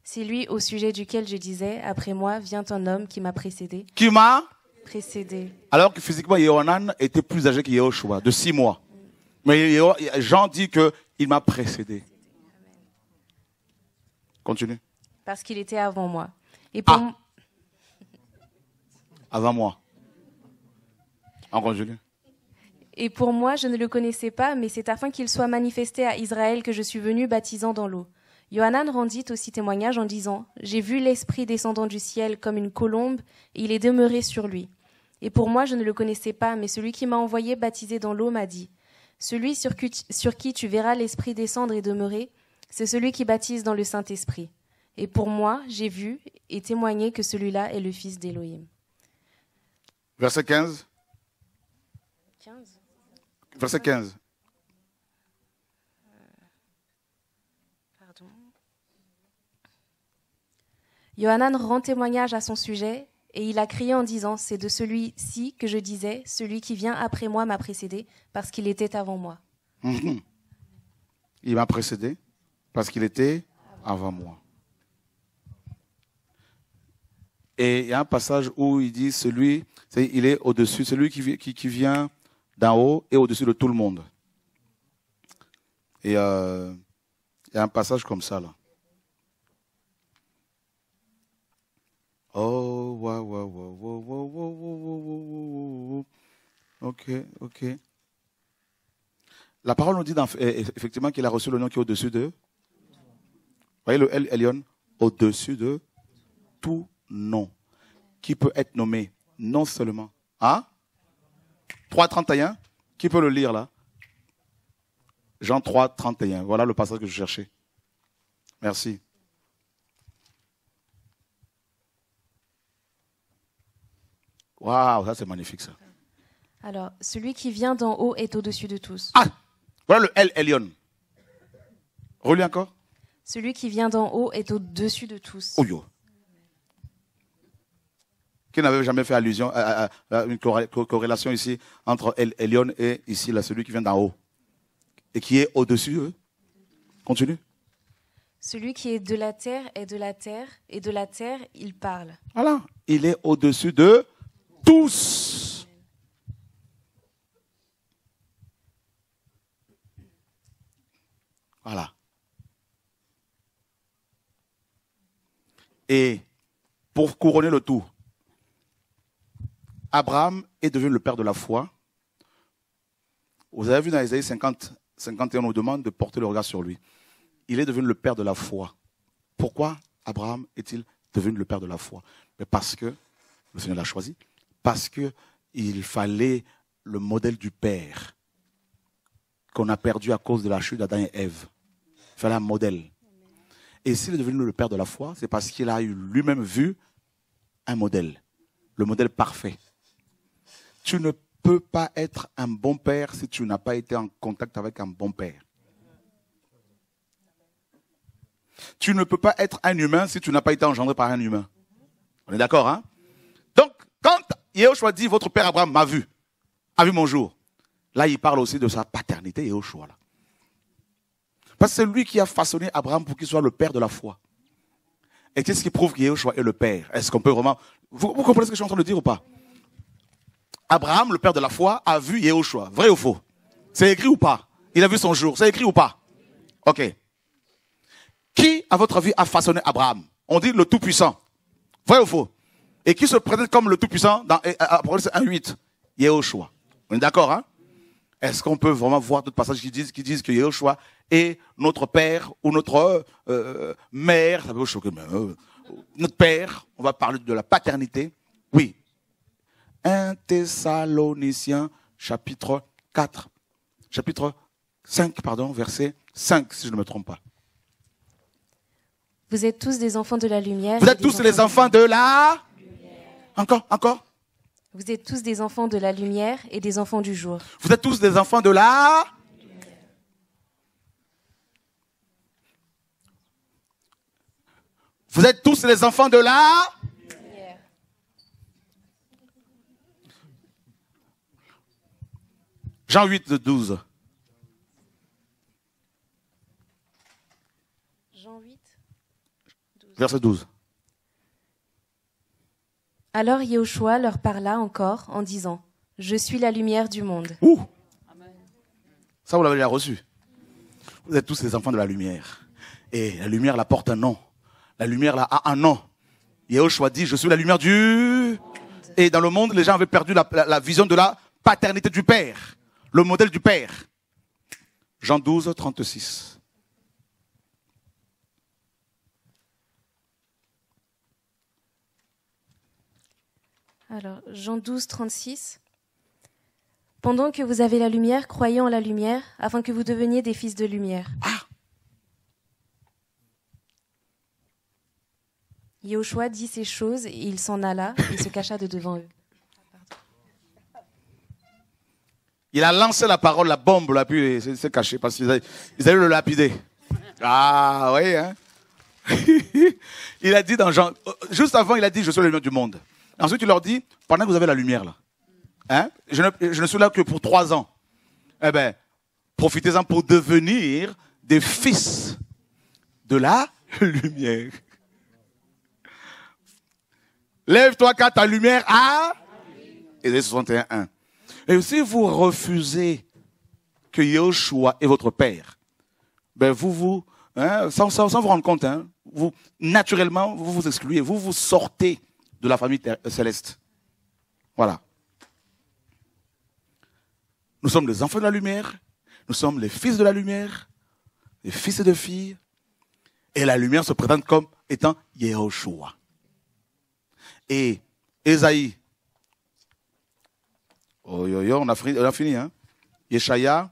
C'est lui au sujet duquel je disais Après moi vient un homme qui m'a précédé. Qui m'a Précédé. Alors que physiquement, Yohanan était plus âgé que Joshua, de six mois. Mais Jean dit qu'il m'a précédé. Continue. Parce qu'il était avant moi. Et ah. pour Avant moi. En continue. Et pour moi, je ne le connaissais pas, mais c'est afin qu'il soit manifesté à Israël que je suis venu baptisant dans l'eau. Johanan rendit aussi témoignage en disant J'ai vu l'Esprit descendant du ciel comme une colombe, et il est demeuré sur lui. Et pour moi, je ne le connaissais pas, mais celui qui m'a envoyé baptisé dans l'eau m'a dit Celui sur qui, tu verras l'Esprit descendre et demeurer, c'est celui qui baptise dans le Saint-Esprit. Et pour moi, j'ai vu et témoigné que celui-là est le Fils d'Élohim. Verset 15. 15. Verset 15. Euh, pardon. Johanan rend témoignage à son sujet et il a crié en disant C'est de celui-ci que je disais, celui qui vient après moi m'a précédé, parce qu'il était avant moi. Mhm. Il m'a précédé parce qu'il était avant moi. Et il y a un passage où il dit celui, il est au-dessus, celui qui, qui, vient d'en haut et au-dessus de tout le monde. Et il y a un passage comme ça là. Oh, wow, wow, wow, wow, wow, wow, wow, wow, Ok, ok. La parole nous dit effectivement qu'il a reçu le nom qui est au-dessus d'eux voyez le El Elyon Au-dessus de tout nom qui peut être nommé, non seulement à hein? 3.31, qui peut le lire là Jean 3, 31. Voilà le passage que je cherchais. Merci. Waouh, ça c'est magnifique ça. Alors, celui qui vient d'en haut est au-dessus de tous. Ah Voilà le L, Elion. Relis encore. Celui qui vient d'en haut est au-dessus de tous. Oh, qui n'avait jamais fait allusion à, une corrélation ici entre Elion et ici, là, celui qui vient d'en haut. Et qui est au-dessus eux. Continue. Celui qui est de la terre est de la terre, et de la terre, il parle. Voilà. Il est au-dessus de tous. Voilà. Et pour couronner le tout, Abraham est devenu le père de la foi. Vous avez vu dans Isaïe 50, 51, on nous demande de porter le regard sur lui. Il est devenu le père de la foi. Pourquoi Abraham est-il devenu le père de la foi Parce que le Seigneur l'a choisi, parce qu'il fallait le modèle du père qu'on a perdu à cause de la chute d'Adam et Ève. Il fallait un modèle. Et s'il est devenu le père de la foi, c'est parce qu'il a eu lui-même vu un modèle, le modèle parfait. Tu ne peux pas être un bon père si tu n'as pas été en contact avec un bon père. Tu ne peux pas être un humain si tu n'as pas été engendré par un humain. On est d'accord, hein Donc, quand Yahushua dit, votre père Abraham m'a vu, a vu mon jour, là, il parle aussi de sa paternité, Yahushua, parce que c'est lui qui a façonné Abraham pour qu'il soit le père de la foi. Et qu'est-ce qui prouve que est le père Est-ce qu'on peut vraiment... Vous, comprenez ce que je suis en train de dire ou pas Abraham, le père de la foi, a vu Yéhoshua. Vrai ou faux C'est écrit ou pas Il a vu son jour. C'est écrit ou pas Ok. Qui, à votre avis, a façonné Abraham On dit le Tout-Puissant. Vrai ou faux Et qui se présente comme le Tout-Puissant dans euh, euh, Apocalypse 1.8 Yeshua. On est d'accord, hein est-ce qu'on peut vraiment voir d'autres passages qui disent, qui disent que choix est notre père ou notre euh, euh, mère ça euh, Notre père, on va parler de la paternité. Oui. 1 Thessaloniciens chapitre 4, chapitre 5, pardon, verset 5, si je ne me trompe pas. Vous êtes tous des enfants de la lumière. Vous êtes tous les enfants de la lumière. Encore, encore. Vous êtes tous des enfants de la lumière et des enfants du jour. Vous êtes tous des enfants de la... Vous êtes tous les enfants de la... Jean 8, 12. Jean 8, Verset 12. Alors Yehoshua leur parla encore en disant Je suis la lumière du monde. Ouh Ça, vous l'avez reçu. Vous êtes tous les enfants de la lumière. Et la lumière, la porte un nom. La lumière, la a un nom. Yehoshua dit Je suis la lumière du. Et dans le monde, les gens avaient perdu la, la vision de la paternité du Père, le modèle du Père. Jean 12, 36. Alors, Jean 12, 36. Pendant que vous avez la lumière, croyez en la lumière, afin que vous deveniez des fils de lumière. Ah dit ces choses et il s'en alla et se cacha de devant eux. Il a lancé la parole, la bombe, là, il s'est caché parce qu'ils allaient, allaient, le lapider. Ah, oui, hein. *laughs* il a dit dans Jean, juste avant, il a dit Je suis le nom du monde. Ensuite, il leur dit, pendant que vous avez la lumière, là, hein, je, ne, suis là que pour trois ans. Eh bien, profitez-en pour devenir des fils de la *laughs* lumière. Lève-toi car ta lumière a... Et 61, 1. Et si vous refusez que Yoshua est votre père, ben vous vous, hein, sans, vous rendre compte, hein, vous, naturellement, vous vous excluez, vous vous sortez de la famille céleste. Voilà. Nous sommes les enfants de la lumière, nous sommes les fils de la lumière, les fils et de filles, et la lumière se présente comme étant Yehoshua. Et Esaïe, oh, yo, yo, on a fini, hein? Yeshaya,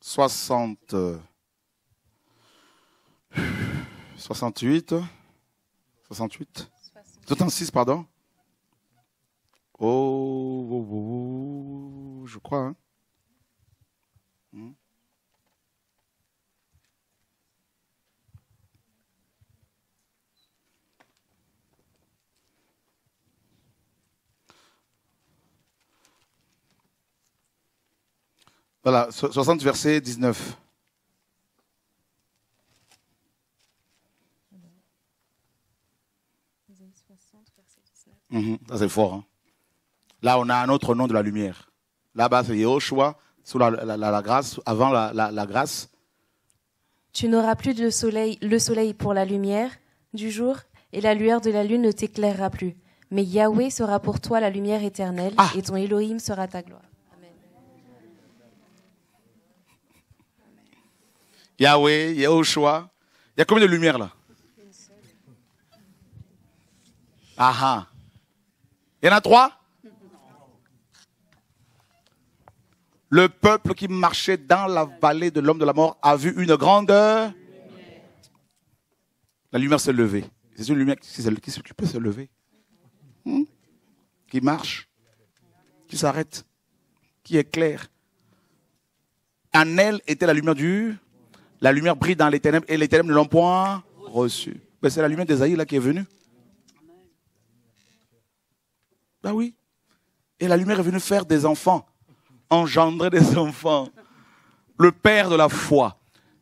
60. 68, 68, 66, pardon. Oh, oh, oh, oh, je crois. Hein. Hmm. Voilà, 60 verset 19. Mhm. c'est fort. Hein. Là, on a un autre nom de la lumière. Là-bas, c'est Yehoshua, sous la, grâce, avant la, grâce. Tu n'auras plus de soleil, le soleil pour la lumière du jour, et la lueur de la lune ne t'éclairera plus. Mais Yahweh sera pour toi la lumière éternelle, ah. et ton Elohim sera ta gloire. Amen. Yahweh, Yehoshua. Il y a combien de lumières là ah. ah. Il y en a trois Le peuple qui marchait dans la vallée de l'homme de la mort a vu une grande... lumière. La lumière s'est levée. C'est une lumière qui s'occupe de se lever. Hmm? qui marche, qui s'arrête, qui éclaire. En elle était la lumière du... La lumière brille dans les ténèbres et les ténèbres ne l'ont point reçue. Mais ben, c'est la lumière des Aïe là qui est venue. Ben oui. Et la lumière est venue faire des enfants, engendrer des *laughs* enfants. Le Père de la foi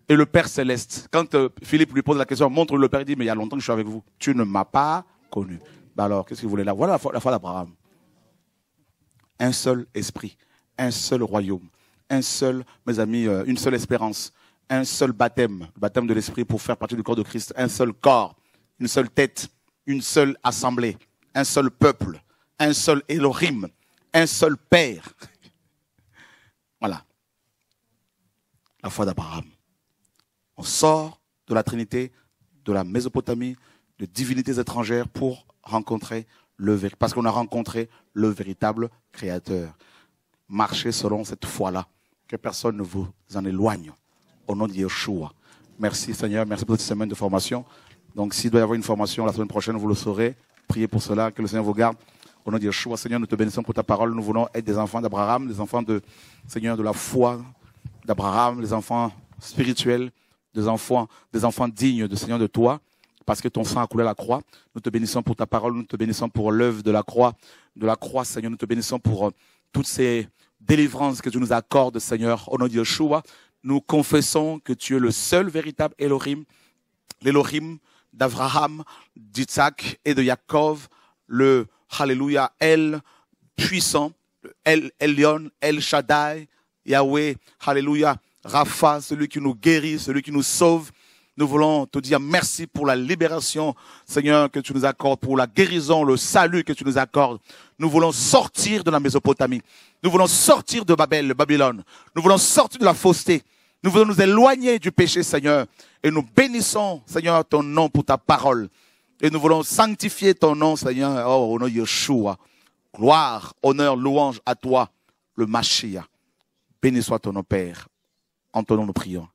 et le Père céleste. Quand euh, Philippe lui pose la question, montre le Père, il dit, mais il y a longtemps que je suis avec vous. Tu ne m'as pas connu. Ben alors, qu'est-ce qu'il voulait là Voilà la foi, d'Abraham. Un seul esprit, un seul royaume, un seul, mes amis, euh, une seule espérance, un seul baptême, le baptême de l'esprit pour faire partie du corps de Christ, un seul corps, une seule tête, une seule assemblée, un seul peuple, un seul Elohim, un seul Père. Voilà. La foi d'Abraham. On sort de la Trinité, de la Mésopotamie, de divinités étrangères pour rencontrer le parce qu'on a rencontré le véritable Créateur. Marchez selon cette foi-là. Que personne ne vous en éloigne. Au nom de Yeshua. Merci Seigneur, merci pour cette semaine de formation. Donc s'il doit y avoir une formation la semaine prochaine, vous le saurez. Priez pour cela, que le Seigneur vous garde. Au nom de Yeshua, Seigneur, nous te bénissons pour ta parole. Nous voulons être des enfants d'Abraham, des enfants de Seigneur de la foi d'Abraham, des enfants spirituels, des enfants, des enfants dignes de Seigneur de toi, parce que ton sang a coulé à la croix. Nous te bénissons pour ta parole, nous te bénissons pour l'œuvre de la croix, de la croix, Seigneur. Nous te bénissons pour euh, toutes ces délivrances que tu nous accordes, Seigneur. Au nom de Yeshua, nous confessons que tu es le seul véritable Elohim, l'Elohim d'Abraham, d'Isaac et de Jacob, le Hallelujah, El puissant, El Elion, El Shaddai, Yahweh, Hallelujah, Rapha, celui qui nous guérit, celui qui nous sauve. Nous voulons te dire merci pour la libération, Seigneur, que tu nous accordes, pour la guérison, le salut que tu nous accordes. Nous voulons sortir de la Mésopotamie. Nous voulons sortir de Babel, Babylone. Nous voulons sortir de la fausseté. Nous voulons nous éloigner du péché, Seigneur. Et nous bénissons, Seigneur, ton nom pour ta parole. Et nous voulons sanctifier ton nom, Seigneur, oh, au nom Yeshua. Gloire, honneur, louange à toi, le Mashiach. Béni soit ton nom, Père. En ton nom, nous prions.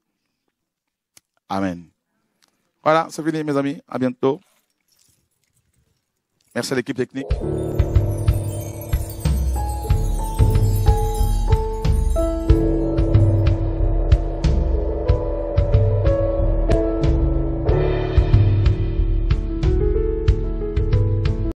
Amen. Voilà, c'est fini, mes amis. À bientôt. Merci à l'équipe technique.